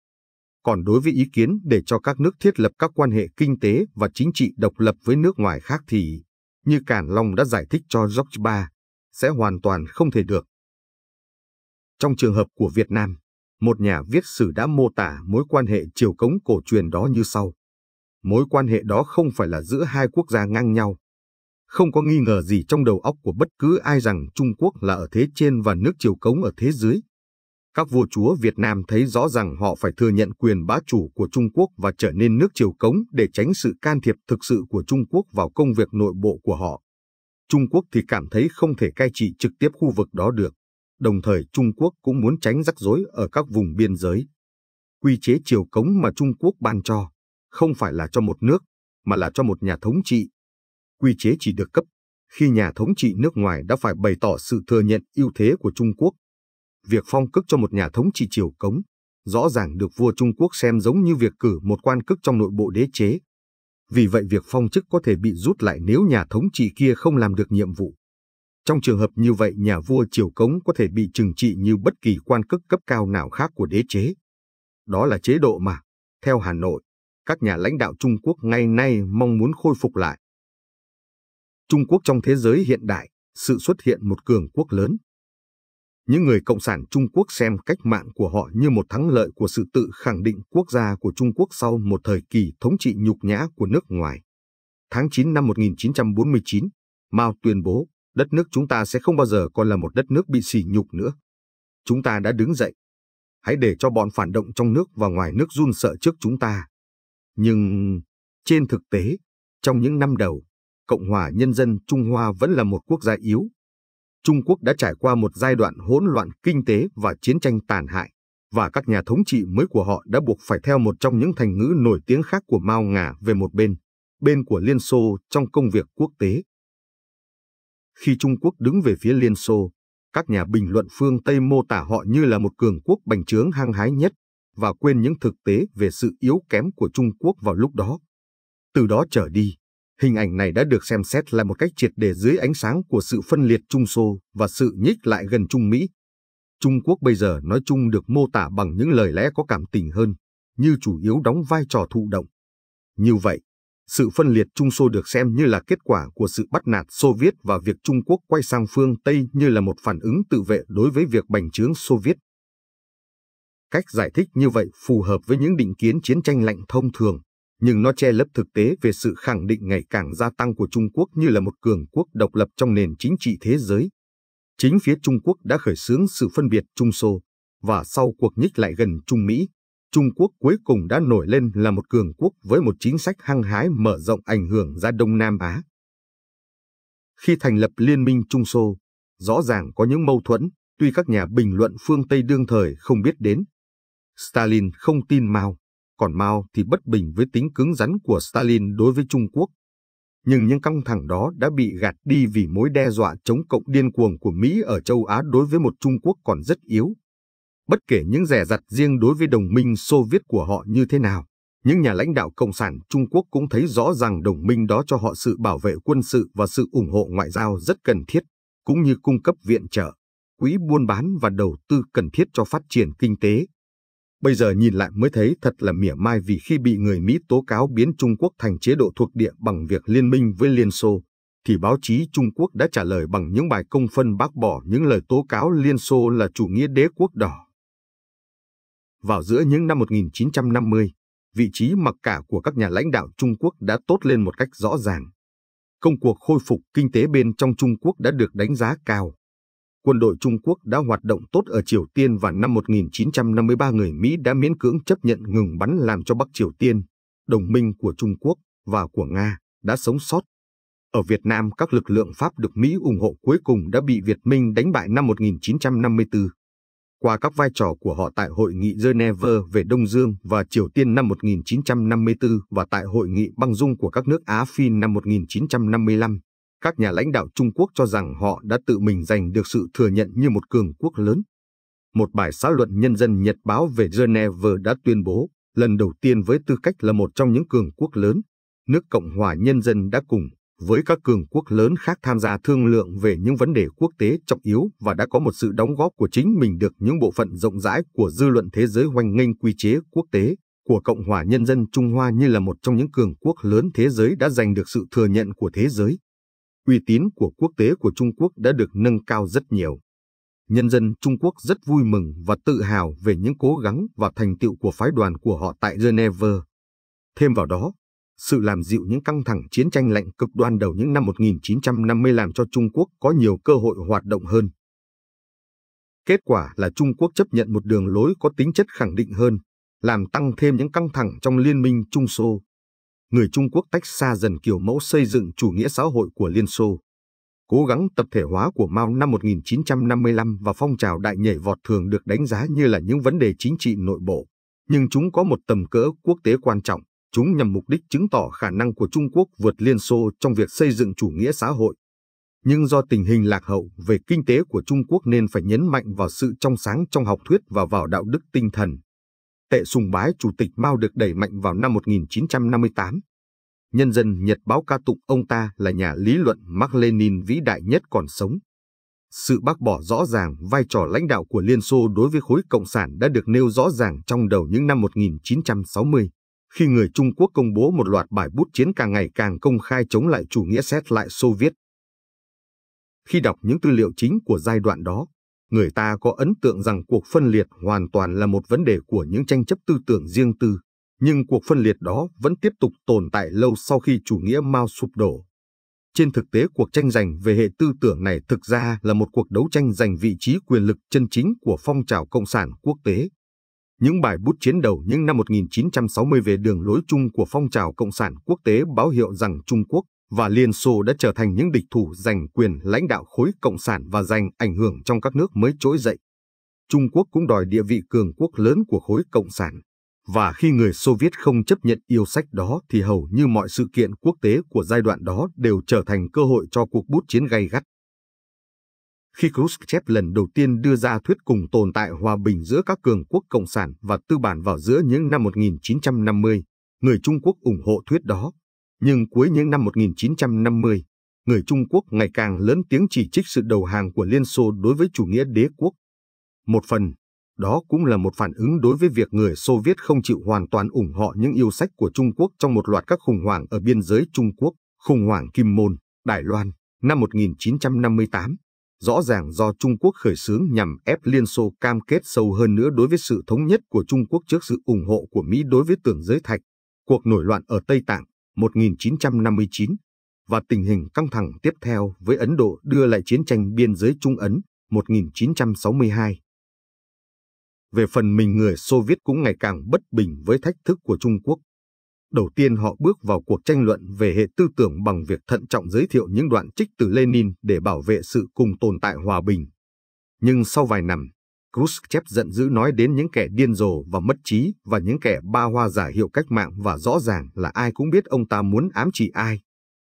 Còn đối với ý kiến để cho các nước thiết lập các quan hệ kinh tế và chính trị độc lập với nước ngoài khác thì, như Cản Long đã giải thích cho George Ba, sẽ hoàn toàn không thể được. Trong trường hợp của Việt Nam, một nhà viết sử đã mô tả mối quan hệ triều cống cổ truyền đó như sau mối quan hệ đó không phải là giữa hai quốc gia ngang nhau. Không có nghi ngờ gì trong đầu óc của bất cứ ai rằng Trung Quốc là ở thế trên và nước Triều Cống ở thế dưới. Các vua chúa Việt Nam thấy rõ rằng họ phải thừa nhận quyền bá chủ của Trung Quốc và trở nên nước Triều Cống để tránh sự can thiệp thực sự của Trung Quốc vào công việc nội bộ của họ. Trung Quốc thì cảm thấy không thể cai trị trực tiếp khu vực đó được. Đồng thời Trung Quốc cũng muốn tránh rắc rối ở các vùng biên giới. Quy chế Triều Cống mà Trung Quốc ban cho không phải là cho một nước, mà là cho một nhà thống trị. Quy chế chỉ được cấp khi nhà thống trị nước ngoài đã phải bày tỏ sự thừa nhận ưu thế của Trung Quốc. Việc phong cước cho một nhà thống trị triều cống rõ ràng được vua Trung Quốc xem giống như việc cử một quan cước trong nội bộ đế chế. Vì vậy việc phong chức có thể bị rút lại nếu nhà thống trị kia không làm được nhiệm vụ. Trong trường hợp như vậy nhà vua triều cống có thể bị trừng trị như bất kỳ quan cước cấp cao nào khác của đế chế. Đó là chế độ mà, theo Hà Nội, các nhà lãnh đạo Trung Quốc ngày nay mong muốn khôi phục lại. Trung Quốc trong thế giới hiện đại, sự xuất hiện một cường quốc lớn. Những người Cộng sản Trung Quốc xem cách mạng của họ như một thắng lợi của sự tự khẳng định quốc gia của Trung Quốc sau một thời kỳ thống trị nhục nhã của nước ngoài. Tháng 9 năm 1949, Mao tuyên bố đất nước chúng ta sẽ không bao giờ còn là một đất nước bị sỉ nhục nữa. Chúng ta đã đứng dậy. Hãy để cho bọn phản động trong nước và ngoài nước run sợ trước chúng ta, nhưng trên thực tế, trong những năm đầu, Cộng hòa Nhân dân Trung Hoa vẫn là một quốc gia yếu. Trung Quốc đã trải qua một giai đoạn hỗn loạn kinh tế và chiến tranh tàn hại, và các nhà thống trị mới của họ đã buộc phải theo một trong những thành ngữ nổi tiếng khác của Mao Ngà về một bên, bên của Liên Xô trong công việc quốc tế. Khi Trung Quốc đứng về phía Liên Xô, các nhà bình luận phương Tây mô tả họ như là một cường quốc bành trướng hăng hái nhất, và quên những thực tế về sự yếu kém của Trung Quốc vào lúc đó. Từ đó trở đi, hình ảnh này đã được xem xét là một cách triệt để dưới ánh sáng của sự phân liệt Trung Xô và sự nhích lại gần Trung Mỹ. Trung Quốc bây giờ nói chung được mô tả bằng những lời lẽ có cảm tình hơn, như chủ yếu đóng vai trò thụ động. Như vậy, sự phân liệt Trung Xô được xem như là kết quả của sự bắt nạt Xô Viết và việc Trung Quốc quay sang phương Tây như là một phản ứng tự vệ đối với việc bành trướng Xô Viết. Cách giải thích như vậy phù hợp với những định kiến chiến tranh lạnh thông thường, nhưng nó che lấp thực tế về sự khẳng định ngày càng gia tăng của Trung Quốc như là một cường quốc độc lập trong nền chính trị thế giới. Chính phía Trung Quốc đã khởi xướng sự phân biệt Trung Xô, và sau cuộc nhích lại gần Trung Mỹ, Trung Quốc cuối cùng đã nổi lên là một cường quốc với một chính sách hăng hái mở rộng ảnh hưởng ra Đông Nam Á. Khi thành lập Liên minh Trung Xô, rõ ràng có những mâu thuẫn, tuy các nhà bình luận phương Tây đương thời không biết đến, Stalin không tin Mao, còn Mao thì bất bình với tính cứng rắn của Stalin đối với Trung Quốc. Nhưng những căng thẳng đó đã bị gạt đi vì mối đe dọa chống cộng điên cuồng của Mỹ ở châu Á đối với một Trung Quốc còn rất yếu. Bất kể những rẻ rặt riêng đối với đồng minh Xô Viết của họ như thế nào, những nhà lãnh đạo Cộng sản Trung Quốc cũng thấy rõ rằng đồng minh đó cho họ sự bảo vệ quân sự và sự ủng hộ ngoại giao rất cần thiết, cũng như cung cấp viện trợ, quỹ buôn bán và đầu tư cần thiết cho phát triển kinh tế, Bây giờ nhìn lại mới thấy thật là mỉa mai vì khi bị người Mỹ tố cáo biến Trung Quốc thành chế độ thuộc địa bằng việc liên minh với Liên Xô, thì báo chí Trung Quốc đã trả lời bằng những bài công phân bác bỏ những lời tố cáo Liên Xô là chủ nghĩa đế quốc đỏ. Vào giữa những năm 1950, vị trí mặc cả của các nhà lãnh đạo Trung Quốc đã tốt lên một cách rõ ràng. Công cuộc khôi phục kinh tế bên trong Trung Quốc đã được đánh giá cao quân đội Trung Quốc đã hoạt động tốt ở Triều Tiên và năm 1953 người Mỹ đã miễn cưỡng chấp nhận ngừng bắn làm cho Bắc Triều Tiên, đồng minh của Trung Quốc và của Nga, đã sống sót. Ở Việt Nam, các lực lượng Pháp được Mỹ ủng hộ cuối cùng đã bị Việt Minh đánh bại năm 1954. Qua các vai trò của họ tại Hội nghị Geneva về Đông Dương và Triều Tiên năm 1954 và tại Hội nghị băng dung của các nước Á Phi năm 1955, các nhà lãnh đạo Trung Quốc cho rằng họ đã tự mình giành được sự thừa nhận như một cường quốc lớn. Một bài xã luận nhân dân Nhật báo về Geneva đã tuyên bố, lần đầu tiên với tư cách là một trong những cường quốc lớn, nước Cộng hòa Nhân dân đã cùng với các cường quốc lớn khác tham gia thương lượng về những vấn đề quốc tế trọng yếu và đã có một sự đóng góp của chính mình được những bộ phận rộng rãi của dư luận thế giới hoan nghênh quy chế quốc tế của Cộng hòa Nhân dân Trung Hoa như là một trong những cường quốc lớn thế giới đã giành được sự thừa nhận của thế giới uy tín của quốc tế của Trung Quốc đã được nâng cao rất nhiều. Nhân dân Trung Quốc rất vui mừng và tự hào về những cố gắng và thành tựu của phái đoàn của họ tại Geneva. Thêm vào đó, sự làm dịu những căng thẳng chiến tranh lạnh cực đoan đầu những năm 1950 làm cho Trung Quốc có nhiều cơ hội hoạt động hơn. Kết quả là Trung Quốc chấp nhận một đường lối có tính chất khẳng định hơn, làm tăng thêm những căng thẳng trong liên minh Trung Xô người Trung Quốc tách xa dần kiểu mẫu xây dựng chủ nghĩa xã hội của Liên Xô. Cố gắng tập thể hóa của Mao năm 1955 và phong trào đại nhảy vọt thường được đánh giá như là những vấn đề chính trị nội bộ, nhưng chúng có một tầm cỡ quốc tế quan trọng. Chúng nhằm mục đích chứng tỏ khả năng của Trung Quốc vượt Liên Xô trong việc xây dựng chủ nghĩa xã hội. Nhưng do tình hình lạc hậu về kinh tế của Trung Quốc nên phải nhấn mạnh vào sự trong sáng trong học thuyết và vào đạo đức tinh thần, tệ sùng bái chủ tịch Mao được đẩy mạnh vào năm 1958. Nhân dân Nhật báo ca tụng ông ta là nhà lý luận Mark Lenin vĩ đại nhất còn sống. Sự bác bỏ rõ ràng vai trò lãnh đạo của Liên Xô đối với khối Cộng sản đã được nêu rõ ràng trong đầu những năm 1960, khi người Trung Quốc công bố một loạt bài bút chiến càng ngày càng công khai chống lại chủ nghĩa xét lại Xô Viết. Khi đọc những tư liệu chính của giai đoạn đó, người ta có ấn tượng rằng cuộc phân liệt hoàn toàn là một vấn đề của những tranh chấp tư tưởng riêng tư, nhưng cuộc phân liệt đó vẫn tiếp tục tồn tại lâu sau khi chủ nghĩa Mao sụp đổ. Trên thực tế cuộc tranh giành về hệ tư tưởng này thực ra là một cuộc đấu tranh giành vị trí quyền lực chân chính của phong trào cộng sản quốc tế. Những bài bút chiến đầu những năm 1960 về đường lối chung của phong trào cộng sản quốc tế báo hiệu rằng Trung Quốc và Liên Xô đã trở thành những địch thủ giành quyền lãnh đạo khối Cộng sản và giành ảnh hưởng trong các nước mới trỗi dậy. Trung Quốc cũng đòi địa vị cường quốc lớn của khối Cộng sản. Và khi người Xô Viết không chấp nhận yêu sách đó thì hầu như mọi sự kiện quốc tế của giai đoạn đó đều trở thành cơ hội cho cuộc bút chiến gay gắt. Khi Khrushchev lần đầu tiên đưa ra thuyết cùng tồn tại hòa bình giữa các cường quốc Cộng sản và tư bản vào giữa những năm 1950, người Trung Quốc ủng hộ thuyết đó nhưng cuối những năm 1950, người Trung Quốc ngày càng lớn tiếng chỉ trích sự đầu hàng của Liên Xô đối với chủ nghĩa đế quốc. Một phần, đó cũng là một phản ứng đối với việc người Xô Viết không chịu hoàn toàn ủng hộ những yêu sách của Trung Quốc trong một loạt các khủng hoảng ở biên giới Trung Quốc, khủng hoảng Kim Môn, Đài Loan, năm 1958, rõ ràng do Trung Quốc khởi xướng nhằm ép Liên Xô cam kết sâu hơn nữa đối với sự thống nhất của Trung Quốc trước sự ủng hộ của Mỹ đối với tưởng giới thạch, cuộc nổi loạn ở Tây Tạng 1959 và tình hình căng thẳng tiếp theo với Ấn Độ đưa lại chiến tranh biên giới Trung Ấn 1962. Về phần mình người Xô Viết cũng ngày càng bất bình với thách thức của Trung Quốc. Đầu tiên họ bước vào cuộc tranh luận về hệ tư tưởng bằng việc thận trọng giới thiệu những đoạn trích từ Lenin để bảo vệ sự cùng tồn tại hòa bình. Nhưng sau vài năm, Khrushchev giận dữ nói đến những kẻ điên rồ và mất trí và những kẻ ba hoa giả hiệu cách mạng và rõ ràng là ai cũng biết ông ta muốn ám chỉ ai.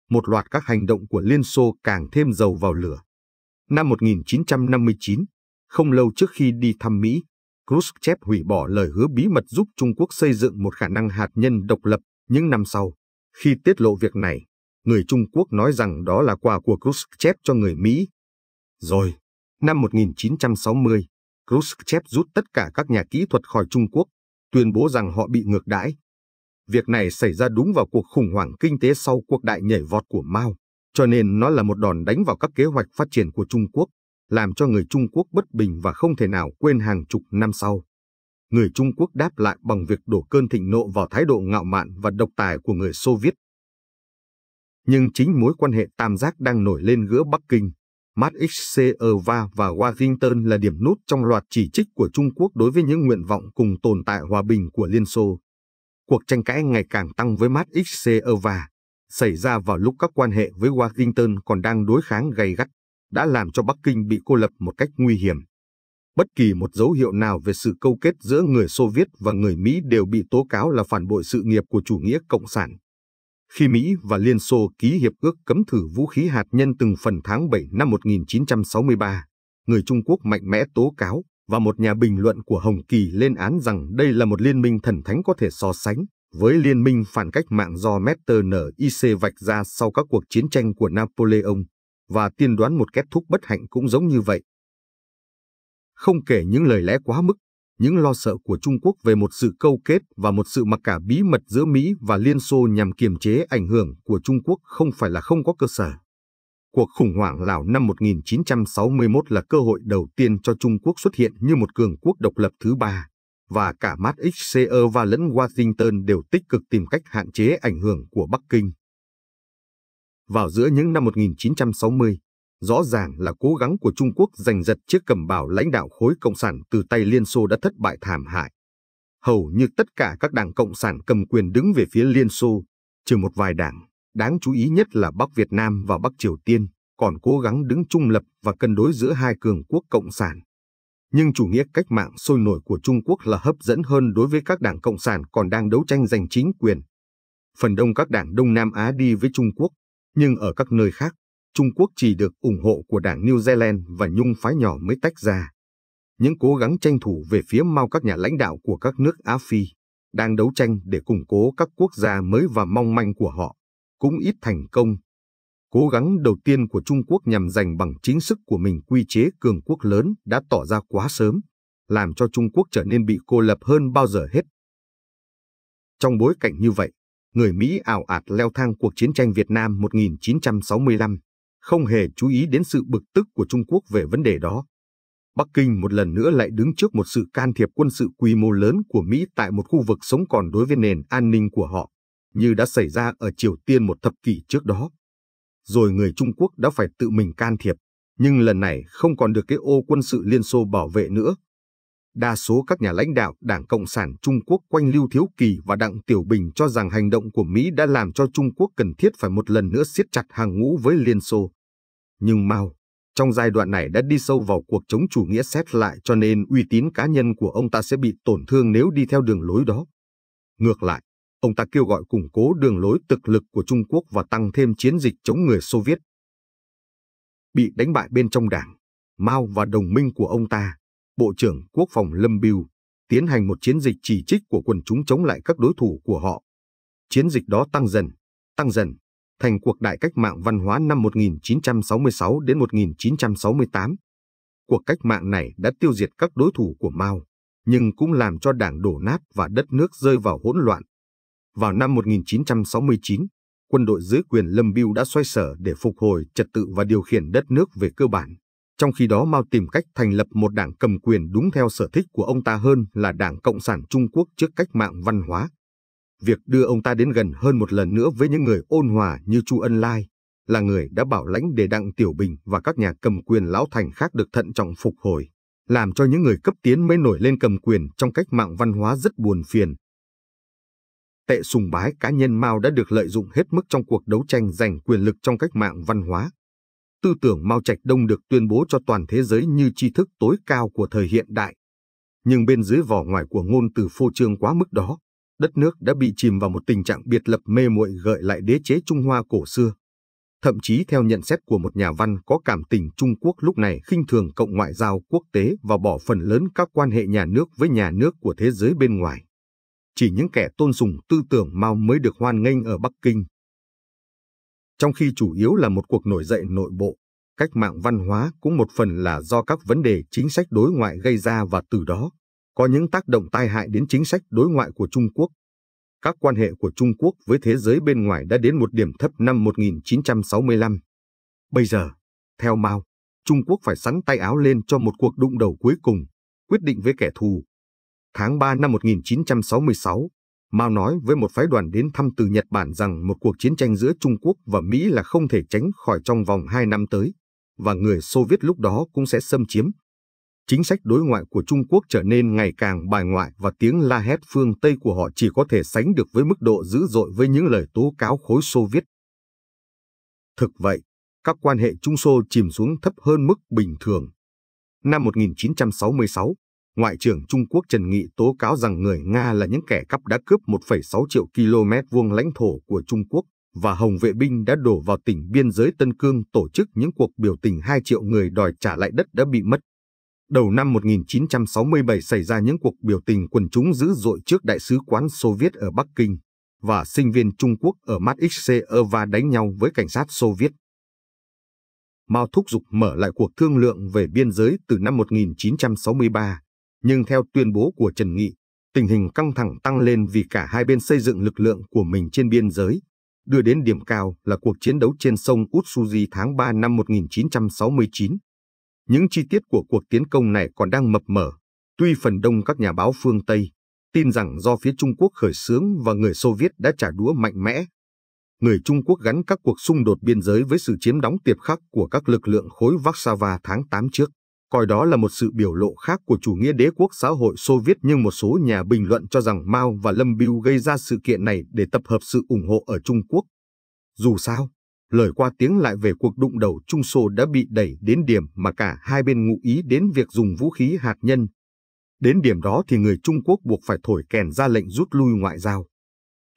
Một loạt các hành động của Liên Xô càng thêm dầu vào lửa. Năm 1959, không lâu trước khi đi thăm Mỹ, Khrushchev hủy bỏ lời hứa bí mật giúp Trung Quốc xây dựng một khả năng hạt nhân độc lập những năm sau. Khi tiết lộ việc này, người Trung Quốc nói rằng đó là quà của Khrushchev cho người Mỹ. Rồi, năm 1960, Khrushchev rút tất cả các nhà kỹ thuật khỏi Trung Quốc, tuyên bố rằng họ bị ngược đãi. Việc này xảy ra đúng vào cuộc khủng hoảng kinh tế sau cuộc đại nhảy vọt của Mao, cho nên nó là một đòn đánh vào các kế hoạch phát triển của Trung Quốc, làm cho người Trung Quốc bất bình và không thể nào quên hàng chục năm sau. Người Trung Quốc đáp lại bằng việc đổ cơn thịnh nộ vào thái độ ngạo mạn và độc tài của người Xô Viết. Nhưng chính mối quan hệ tam giác đang nổi lên giữa Bắc Kinh, Matt Xceva và Washington là điểm nút trong loạt chỉ trích của Trung Quốc đối với những nguyện vọng cùng tồn tại hòa bình của Liên Xô. Cuộc tranh cãi ngày càng tăng với Matt Xceva, xảy ra vào lúc các quan hệ với Washington còn đang đối kháng gay gắt, đã làm cho Bắc Kinh bị cô lập một cách nguy hiểm. Bất kỳ một dấu hiệu nào về sự câu kết giữa người Xô Viết và người Mỹ đều bị tố cáo là phản bội sự nghiệp của chủ nghĩa cộng sản khi Mỹ và Liên Xô ký hiệp ước cấm thử vũ khí hạt nhân từng phần tháng 7 năm 1963, người Trung Quốc mạnh mẽ tố cáo và một nhà bình luận của Hồng Kỳ lên án rằng đây là một liên minh thần thánh có thể so sánh với liên minh phản cách mạng do Metternic vạch ra sau các cuộc chiến tranh của Napoleon và tiên đoán một kết thúc bất hạnh cũng giống như vậy. Không kể những lời lẽ quá mức những lo sợ của Trung Quốc về một sự câu kết và một sự mặc cả bí mật giữa Mỹ và Liên Xô nhằm kiềm chế ảnh hưởng của Trung Quốc không phải là không có cơ sở. Cuộc khủng hoảng Lào năm 1961 là cơ hội đầu tiên cho Trung Quốc xuất hiện như một cường quốc độc lập thứ ba, và cả Marx e và lẫn Washington đều tích cực tìm cách hạn chế ảnh hưởng của Bắc Kinh. Vào giữa những năm 1960, rõ ràng là cố gắng của Trung Quốc giành giật chiếc cầm bảo lãnh đạo khối Cộng sản từ tay Liên Xô đã thất bại thảm hại. Hầu như tất cả các đảng Cộng sản cầm quyền đứng về phía Liên Xô, trừ một vài đảng, đáng chú ý nhất là Bắc Việt Nam và Bắc Triều Tiên, còn cố gắng đứng trung lập và cân đối giữa hai cường quốc Cộng sản. Nhưng chủ nghĩa cách mạng sôi nổi của Trung Quốc là hấp dẫn hơn đối với các đảng Cộng sản còn đang đấu tranh giành chính quyền. Phần đông các đảng Đông Nam Á đi với Trung Quốc, nhưng ở các nơi khác, Trung Quốc chỉ được ủng hộ của đảng New Zealand và nhung phái nhỏ mới tách ra. Những cố gắng tranh thủ về phía mau các nhà lãnh đạo của các nước Á Phi đang đấu tranh để củng cố các quốc gia mới và mong manh của họ, cũng ít thành công. Cố gắng đầu tiên của Trung Quốc nhằm giành bằng chính sức của mình quy chế cường quốc lớn đã tỏ ra quá sớm, làm cho Trung Quốc trở nên bị cô lập hơn bao giờ hết. Trong bối cảnh như vậy, người Mỹ ảo ạt leo thang cuộc chiến tranh Việt Nam 1965, không hề chú ý đến sự bực tức của Trung Quốc về vấn đề đó. Bắc Kinh một lần nữa lại đứng trước một sự can thiệp quân sự quy mô lớn của Mỹ tại một khu vực sống còn đối với nền an ninh của họ, như đã xảy ra ở Triều Tiên một thập kỷ trước đó. Rồi người Trung Quốc đã phải tự mình can thiệp, nhưng lần này không còn được cái ô quân sự Liên Xô bảo vệ nữa, Đa số các nhà lãnh đạo Đảng Cộng sản Trung Quốc quanh Lưu Thiếu Kỳ và Đặng Tiểu Bình cho rằng hành động của Mỹ đã làm cho Trung Quốc cần thiết phải một lần nữa siết chặt hàng ngũ với Liên Xô. Nhưng Mao, trong giai đoạn này đã đi sâu vào cuộc chống chủ nghĩa xét lại cho nên uy tín cá nhân của ông ta sẽ bị tổn thương nếu đi theo đường lối đó. Ngược lại, ông ta kêu gọi củng cố đường lối thực lực của Trung Quốc và tăng thêm chiến dịch chống người Xô Viết. Bị đánh bại bên trong đảng, Mao và đồng minh của ông ta, Bộ trưởng Quốc phòng Lâm Biêu tiến hành một chiến dịch chỉ trích của quần chúng chống lại các đối thủ của họ. Chiến dịch đó tăng dần, tăng dần, thành cuộc đại cách mạng văn hóa năm 1966 đến 1968. Cuộc cách mạng này đã tiêu diệt các đối thủ của Mao, nhưng cũng làm cho đảng đổ nát và đất nước rơi vào hỗn loạn. Vào năm 1969, quân đội dưới quyền Lâm Biêu đã xoay sở để phục hồi trật tự và điều khiển đất nước về cơ bản. Trong khi đó Mao tìm cách thành lập một đảng cầm quyền đúng theo sở thích của ông ta hơn là Đảng Cộng sản Trung Quốc trước cách mạng văn hóa. Việc đưa ông ta đến gần hơn một lần nữa với những người ôn hòa như Chu Ân Lai là người đã bảo lãnh để Đặng Tiểu Bình và các nhà cầm quyền lão thành khác được thận trọng phục hồi, làm cho những người cấp tiến mới nổi lên cầm quyền trong cách mạng văn hóa rất buồn phiền. Tệ sùng bái cá nhân Mao đã được lợi dụng hết mức trong cuộc đấu tranh giành quyền lực trong cách mạng văn hóa tư tưởng Mao Trạch Đông được tuyên bố cho toàn thế giới như tri thức tối cao của thời hiện đại. Nhưng bên dưới vỏ ngoài của ngôn từ phô trương quá mức đó, đất nước đã bị chìm vào một tình trạng biệt lập mê muội gợi lại đế chế Trung Hoa cổ xưa. Thậm chí theo nhận xét của một nhà văn có cảm tình Trung Quốc lúc này khinh thường cộng ngoại giao quốc tế và bỏ phần lớn các quan hệ nhà nước với nhà nước của thế giới bên ngoài. Chỉ những kẻ tôn sùng tư tưởng Mao mới được hoan nghênh ở Bắc Kinh, trong khi chủ yếu là một cuộc nổi dậy nội bộ, cách mạng văn hóa cũng một phần là do các vấn đề chính sách đối ngoại gây ra và từ đó có những tác động tai hại đến chính sách đối ngoại của Trung Quốc. Các quan hệ của Trung Quốc với thế giới bên ngoài đã đến một điểm thấp năm 1965. Bây giờ, theo Mao, Trung Quốc phải sắn tay áo lên cho một cuộc đụng đầu cuối cùng, quyết định với kẻ thù. Tháng 3 năm 1966, Mao nói với một phái đoàn đến thăm từ Nhật Bản rằng một cuộc chiến tranh giữa Trung Quốc và Mỹ là không thể tránh khỏi trong vòng hai năm tới, và người Xô Viết lúc đó cũng sẽ xâm chiếm. Chính sách đối ngoại của Trung Quốc trở nên ngày càng bài ngoại và tiếng la hét phương Tây của họ chỉ có thể sánh được với mức độ dữ dội với những lời tố cáo khối Xô Viết. Thực vậy, các quan hệ Trung Xô chìm xuống thấp hơn mức bình thường. Năm 1966, Ngoại trưởng Trung Quốc Trần Nghị tố cáo rằng người Nga là những kẻ cắp đã cướp 1,6 triệu km vuông lãnh thổ của Trung Quốc và Hồng vệ binh đã đổ vào tỉnh biên giới Tân Cương tổ chức những cuộc biểu tình 2 triệu người đòi trả lại đất đã bị mất. Đầu năm 1967 xảy ra những cuộc biểu tình quần chúng dữ dội trước Đại sứ quán Xô Viết ở Bắc Kinh và sinh viên Trung Quốc ở Matxceva đánh nhau với cảnh sát Xô Viết. Mao thúc giục mở lại cuộc thương lượng về biên giới từ năm 1963 nhưng theo tuyên bố của Trần Nghị, tình hình căng thẳng tăng lên vì cả hai bên xây dựng lực lượng của mình trên biên giới, đưa đến điểm cao là cuộc chiến đấu trên sông Út tháng 3 năm 1969. Những chi tiết của cuộc tiến công này còn đang mập mờ, tuy phần đông các nhà báo phương Tây tin rằng do phía Trung Quốc khởi xướng và người Xô Viết đã trả đũa mạnh mẽ. Người Trung Quốc gắn các cuộc xung đột biên giới với sự chiếm đóng tiệp khắc của các lực lượng khối Warsaw tháng 8 trước coi đó là một sự biểu lộ khác của chủ nghĩa đế quốc xã hội Xô Viết nhưng một số nhà bình luận cho rằng Mao và Lâm Biêu gây ra sự kiện này để tập hợp sự ủng hộ ở Trung Quốc. Dù sao, lời qua tiếng lại về cuộc đụng đầu Trung Xô đã bị đẩy đến điểm mà cả hai bên ngụ ý đến việc dùng vũ khí hạt nhân. Đến điểm đó thì người Trung Quốc buộc phải thổi kèn ra lệnh rút lui ngoại giao.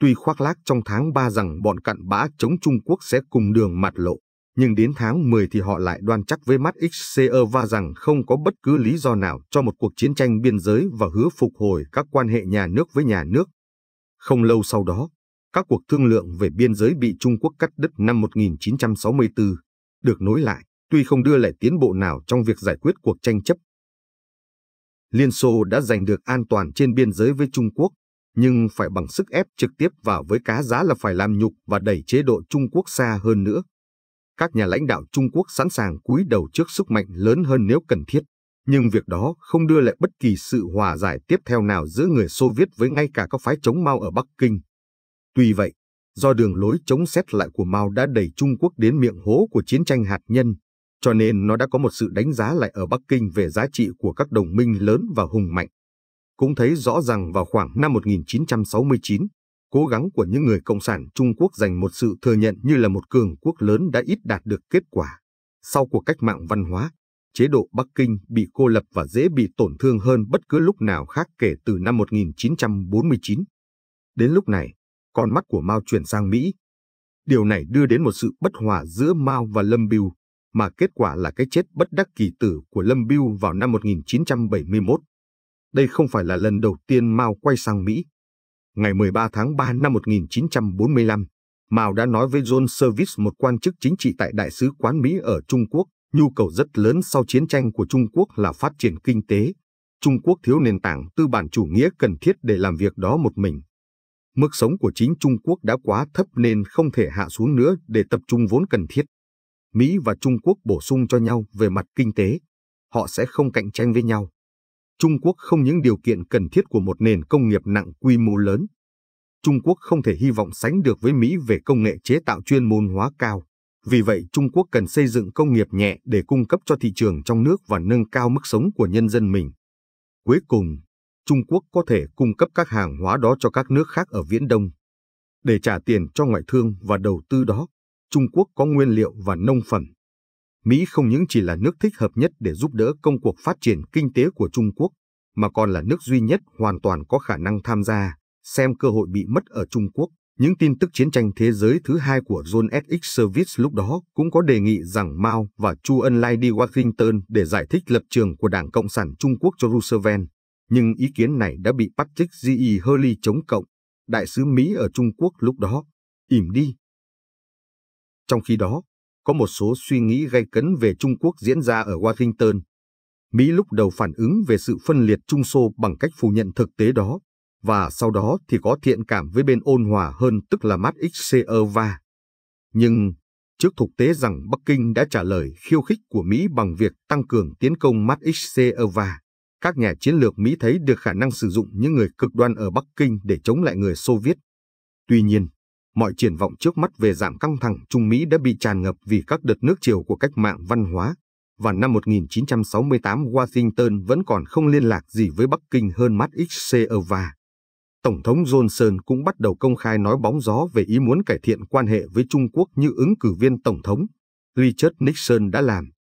Tuy khoác lác trong tháng 3 rằng bọn cặn bã chống Trung Quốc sẽ cùng đường mặt lộ, nhưng đến tháng 10 thì họ lại đoan chắc với mắt Xceva rằng không có bất cứ lý do nào cho một cuộc chiến tranh biên giới và hứa phục hồi các quan hệ nhà nước với nhà nước. Không lâu sau đó, các cuộc thương lượng về biên giới bị Trung Quốc cắt đứt năm 1964, được nối lại, tuy không đưa lại tiến bộ nào trong việc giải quyết cuộc tranh chấp. Liên Xô đã giành được an toàn trên biên giới với Trung Quốc, nhưng phải bằng sức ép trực tiếp vào với cá giá là phải làm nhục và đẩy chế độ Trung Quốc xa hơn nữa các nhà lãnh đạo Trung Quốc sẵn sàng cúi đầu trước sức mạnh lớn hơn nếu cần thiết, nhưng việc đó không đưa lại bất kỳ sự hòa giải tiếp theo nào giữa người Xô Viết với ngay cả các phái chống Mao ở Bắc Kinh. Tuy vậy, do đường lối chống xét lại của Mao đã đẩy Trung Quốc đến miệng hố của chiến tranh hạt nhân, cho nên nó đã có một sự đánh giá lại ở Bắc Kinh về giá trị của các đồng minh lớn và hùng mạnh. Cũng thấy rõ ràng vào khoảng năm 1969, cố gắng của những người Cộng sản Trung Quốc giành một sự thừa nhận như là một cường quốc lớn đã ít đạt được kết quả. Sau cuộc cách mạng văn hóa, chế độ Bắc Kinh bị cô lập và dễ bị tổn thương hơn bất cứ lúc nào khác kể từ năm 1949. Đến lúc này, con mắt của Mao chuyển sang Mỹ. Điều này đưa đến một sự bất hòa giữa Mao và Lâm Biêu, mà kết quả là cái chết bất đắc kỳ tử của Lâm Biêu vào năm 1971. Đây không phải là lần đầu tiên Mao quay sang Mỹ ngày 13 tháng 3 năm 1945, Mao đã nói với John Service một quan chức chính trị tại Đại sứ quán Mỹ ở Trung Quốc, nhu cầu rất lớn sau chiến tranh của Trung Quốc là phát triển kinh tế. Trung Quốc thiếu nền tảng tư bản chủ nghĩa cần thiết để làm việc đó một mình. Mức sống của chính Trung Quốc đã quá thấp nên không thể hạ xuống nữa để tập trung vốn cần thiết. Mỹ và Trung Quốc bổ sung cho nhau về mặt kinh tế. Họ sẽ không cạnh tranh với nhau. Trung Quốc không những điều kiện cần thiết của một nền công nghiệp nặng quy mô lớn. Trung Quốc không thể hy vọng sánh được với Mỹ về công nghệ chế tạo chuyên môn hóa cao. Vì vậy, Trung Quốc cần xây dựng công nghiệp nhẹ để cung cấp cho thị trường trong nước và nâng cao mức sống của nhân dân mình. Cuối cùng, Trung Quốc có thể cung cấp các hàng hóa đó cho các nước khác ở Viễn Đông. Để trả tiền cho ngoại thương và đầu tư đó, Trung Quốc có nguyên liệu và nông phẩm. Mỹ không những chỉ là nước thích hợp nhất để giúp đỡ công cuộc phát triển kinh tế của Trung Quốc, mà còn là nước duy nhất hoàn toàn có khả năng tham gia, xem cơ hội bị mất ở Trung Quốc. Những tin tức chiến tranh thế giới thứ hai của John S. Service lúc đó cũng có đề nghị rằng Mao và Chu Ân Lai đi Washington để giải thích lập trường của Đảng Cộng sản Trung Quốc cho Roosevelt, nhưng ý kiến này đã bị Patrick G. E. Hurley chống cộng, đại sứ Mỹ ở Trung Quốc lúc đó, ỉm đi. Trong khi đó, có một số suy nghĩ gây cấn về Trung Quốc diễn ra ở Washington. Mỹ lúc đầu phản ứng về sự phân liệt Trung Xô bằng cách phủ nhận thực tế đó, và sau đó thì có thiện cảm với bên ôn hòa hơn tức là mắt Xerva. Nhưng, trước thực tế rằng Bắc Kinh đã trả lời khiêu khích của Mỹ bằng việc tăng cường tiến công mắt Xerva, các nhà chiến lược Mỹ thấy được khả năng sử dụng những người cực đoan ở Bắc Kinh để chống lại người Xô Viết. Tuy nhiên, mọi triển vọng trước mắt về giảm căng thẳng Trung Mỹ đã bị tràn ngập vì các đợt nước chiều của cách mạng văn hóa. Và năm 1968 Washington vẫn còn không liên lạc gì với Bắc Kinh hơn mắt Xceva. Tổng thống Johnson cũng bắt đầu công khai nói bóng gió về ý muốn cải thiện quan hệ với Trung Quốc như ứng cử viên tổng thống. Richard Nixon đã làm.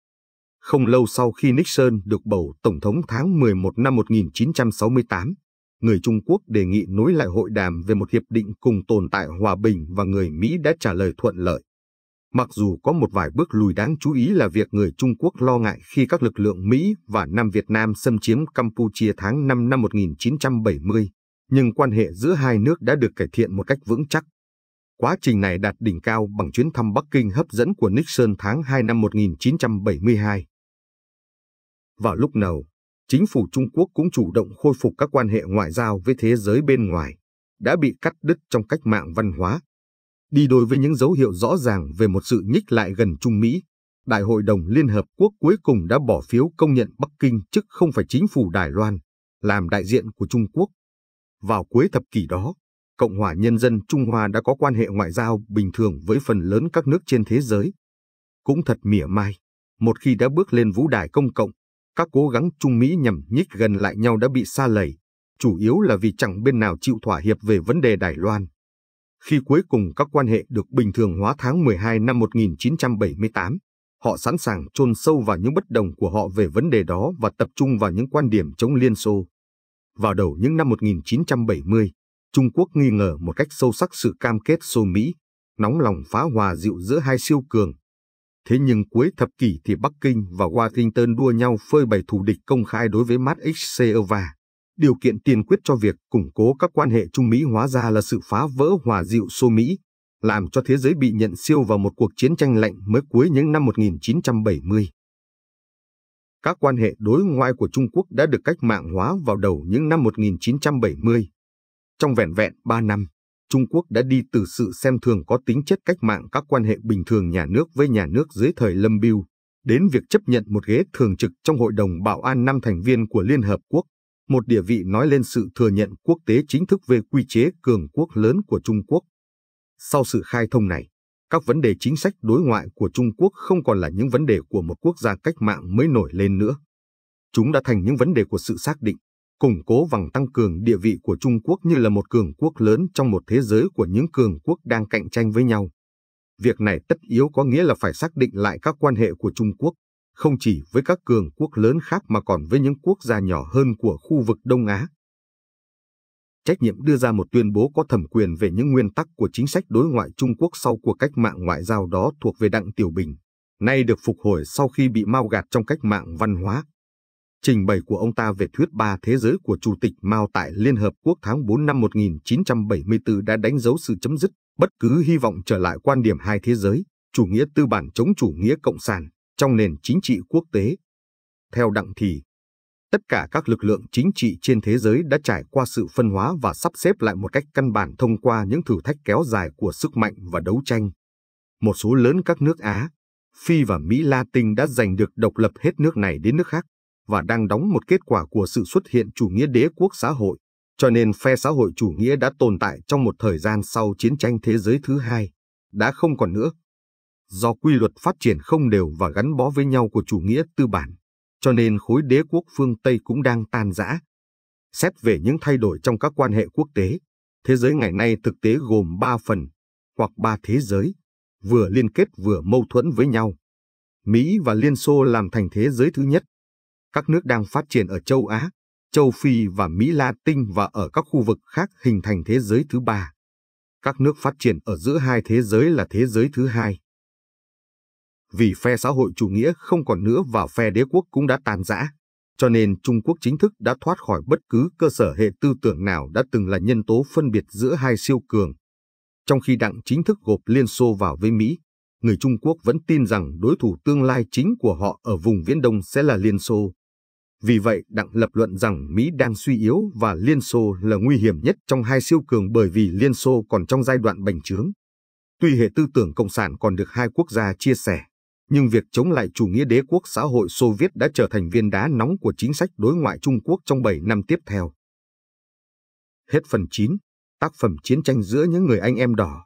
Không lâu sau khi Nixon được bầu tổng thống tháng 11 năm 1968, người Trung Quốc đề nghị nối lại hội đàm về một hiệp định cùng tồn tại hòa bình và người Mỹ đã trả lời thuận lợi. Mặc dù có một vài bước lùi đáng chú ý là việc người Trung Quốc lo ngại khi các lực lượng Mỹ và Nam Việt Nam xâm chiếm Campuchia tháng 5 năm 1970, nhưng quan hệ giữa hai nước đã được cải thiện một cách vững chắc. Quá trình này đạt đỉnh cao bằng chuyến thăm Bắc Kinh hấp dẫn của Nixon tháng 2 năm 1972. Vào lúc nào? chính phủ Trung Quốc cũng chủ động khôi phục các quan hệ ngoại giao với thế giới bên ngoài, đã bị cắt đứt trong cách mạng văn hóa. Đi đôi với những dấu hiệu rõ ràng về một sự nhích lại gần Trung Mỹ, Đại hội đồng Liên Hợp Quốc cuối cùng đã bỏ phiếu công nhận Bắc Kinh chứ không phải chính phủ Đài Loan, làm đại diện của Trung Quốc. Vào cuối thập kỷ đó, Cộng hòa Nhân dân Trung Hoa đã có quan hệ ngoại giao bình thường với phần lớn các nước trên thế giới. Cũng thật mỉa mai, một khi đã bước lên vũ đài công cộng, các cố gắng Trung Mỹ nhằm nhích gần lại nhau đã bị xa lầy, chủ yếu là vì chẳng bên nào chịu thỏa hiệp về vấn đề Đài Loan. Khi cuối cùng các quan hệ được bình thường hóa tháng 12 năm 1978, họ sẵn sàng chôn sâu vào những bất đồng của họ về vấn đề đó và tập trung vào những quan điểm chống Liên Xô. Vào đầu những năm 1970, Trung Quốc nghi ngờ một cách sâu sắc sự cam kết Xô Mỹ, nóng lòng phá hòa dịu giữa hai siêu cường Thế nhưng cuối thập kỷ thì Bắc Kinh và Washington đua nhau phơi bày thù địch công khai đối với Matt Exceva. Điều kiện tiên quyết cho việc củng cố các quan hệ Trung Mỹ hóa ra là sự phá vỡ hòa dịu xô Mỹ, làm cho thế giới bị nhận siêu vào một cuộc chiến tranh lạnh mới cuối những năm 1970. Các quan hệ đối ngoại của Trung Quốc đã được cách mạng hóa vào đầu những năm 1970. Trong vẹn vẹn 3 năm, Trung Quốc đã đi từ sự xem thường có tính chất cách mạng các quan hệ bình thường nhà nước với nhà nước dưới thời Lâm Bưu, đến việc chấp nhận một ghế thường trực trong Hội đồng Bảo an năm thành viên của Liên Hợp Quốc, một địa vị nói lên sự thừa nhận quốc tế chính thức về quy chế cường quốc lớn của Trung Quốc. Sau sự khai thông này, các vấn đề chính sách đối ngoại của Trung Quốc không còn là những vấn đề của một quốc gia cách mạng mới nổi lên nữa. Chúng đã thành những vấn đề của sự xác định, củng cố và tăng cường địa vị của Trung Quốc như là một cường quốc lớn trong một thế giới của những cường quốc đang cạnh tranh với nhau. Việc này tất yếu có nghĩa là phải xác định lại các quan hệ của Trung Quốc, không chỉ với các cường quốc lớn khác mà còn với những quốc gia nhỏ hơn của khu vực Đông Á. Trách nhiệm đưa ra một tuyên bố có thẩm quyền về những nguyên tắc của chính sách đối ngoại Trung Quốc sau cuộc cách mạng ngoại giao đó thuộc về Đặng Tiểu Bình, nay được phục hồi sau khi bị mau gạt trong cách mạng văn hóa trình bày của ông ta về thuyết ba thế giới của Chủ tịch Mao tại Liên Hợp Quốc tháng 4 năm 1974 đã đánh dấu sự chấm dứt bất cứ hy vọng trở lại quan điểm hai thế giới, chủ nghĩa tư bản chống chủ nghĩa cộng sản trong nền chính trị quốc tế. Theo Đặng Thì, tất cả các lực lượng chính trị trên thế giới đã trải qua sự phân hóa và sắp xếp lại một cách căn bản thông qua những thử thách kéo dài của sức mạnh và đấu tranh. Một số lớn các nước Á, Phi và Mỹ Latin đã giành được độc lập hết nước này đến nước khác và đang đóng một kết quả của sự xuất hiện chủ nghĩa đế quốc xã hội, cho nên phe xã hội chủ nghĩa đã tồn tại trong một thời gian sau chiến tranh thế giới thứ hai, đã không còn nữa. Do quy luật phát triển không đều và gắn bó với nhau của chủ nghĩa tư bản, cho nên khối đế quốc phương Tây cũng đang tan rã. Xét về những thay đổi trong các quan hệ quốc tế, thế giới ngày nay thực tế gồm ba phần, hoặc ba thế giới, vừa liên kết vừa mâu thuẫn với nhau. Mỹ và Liên Xô làm thành thế giới thứ nhất, các nước đang phát triển ở châu Á, châu Phi và Mỹ Latin và ở các khu vực khác hình thành thế giới thứ ba. Các nước phát triển ở giữa hai thế giới là thế giới thứ hai. Vì phe xã hội chủ nghĩa không còn nữa và phe đế quốc cũng đã tan rã, cho nên Trung Quốc chính thức đã thoát khỏi bất cứ cơ sở hệ tư tưởng nào đã từng là nhân tố phân biệt giữa hai siêu cường. Trong khi đặng chính thức gộp Liên Xô vào với Mỹ, người Trung Quốc vẫn tin rằng đối thủ tương lai chính của họ ở vùng Viễn Đông sẽ là Liên Xô. Vì vậy, Đặng lập luận rằng Mỹ đang suy yếu và Liên Xô là nguy hiểm nhất trong hai siêu cường bởi vì Liên Xô còn trong giai đoạn bành trướng. Tuy hệ tư tưởng cộng sản còn được hai quốc gia chia sẻ, nhưng việc chống lại chủ nghĩa đế quốc xã hội Xô Viết đã trở thành viên đá nóng của chính sách đối ngoại Trung Quốc trong 7 năm tiếp theo. Hết phần 9, tác phẩm Chiến tranh giữa những người anh em đỏ.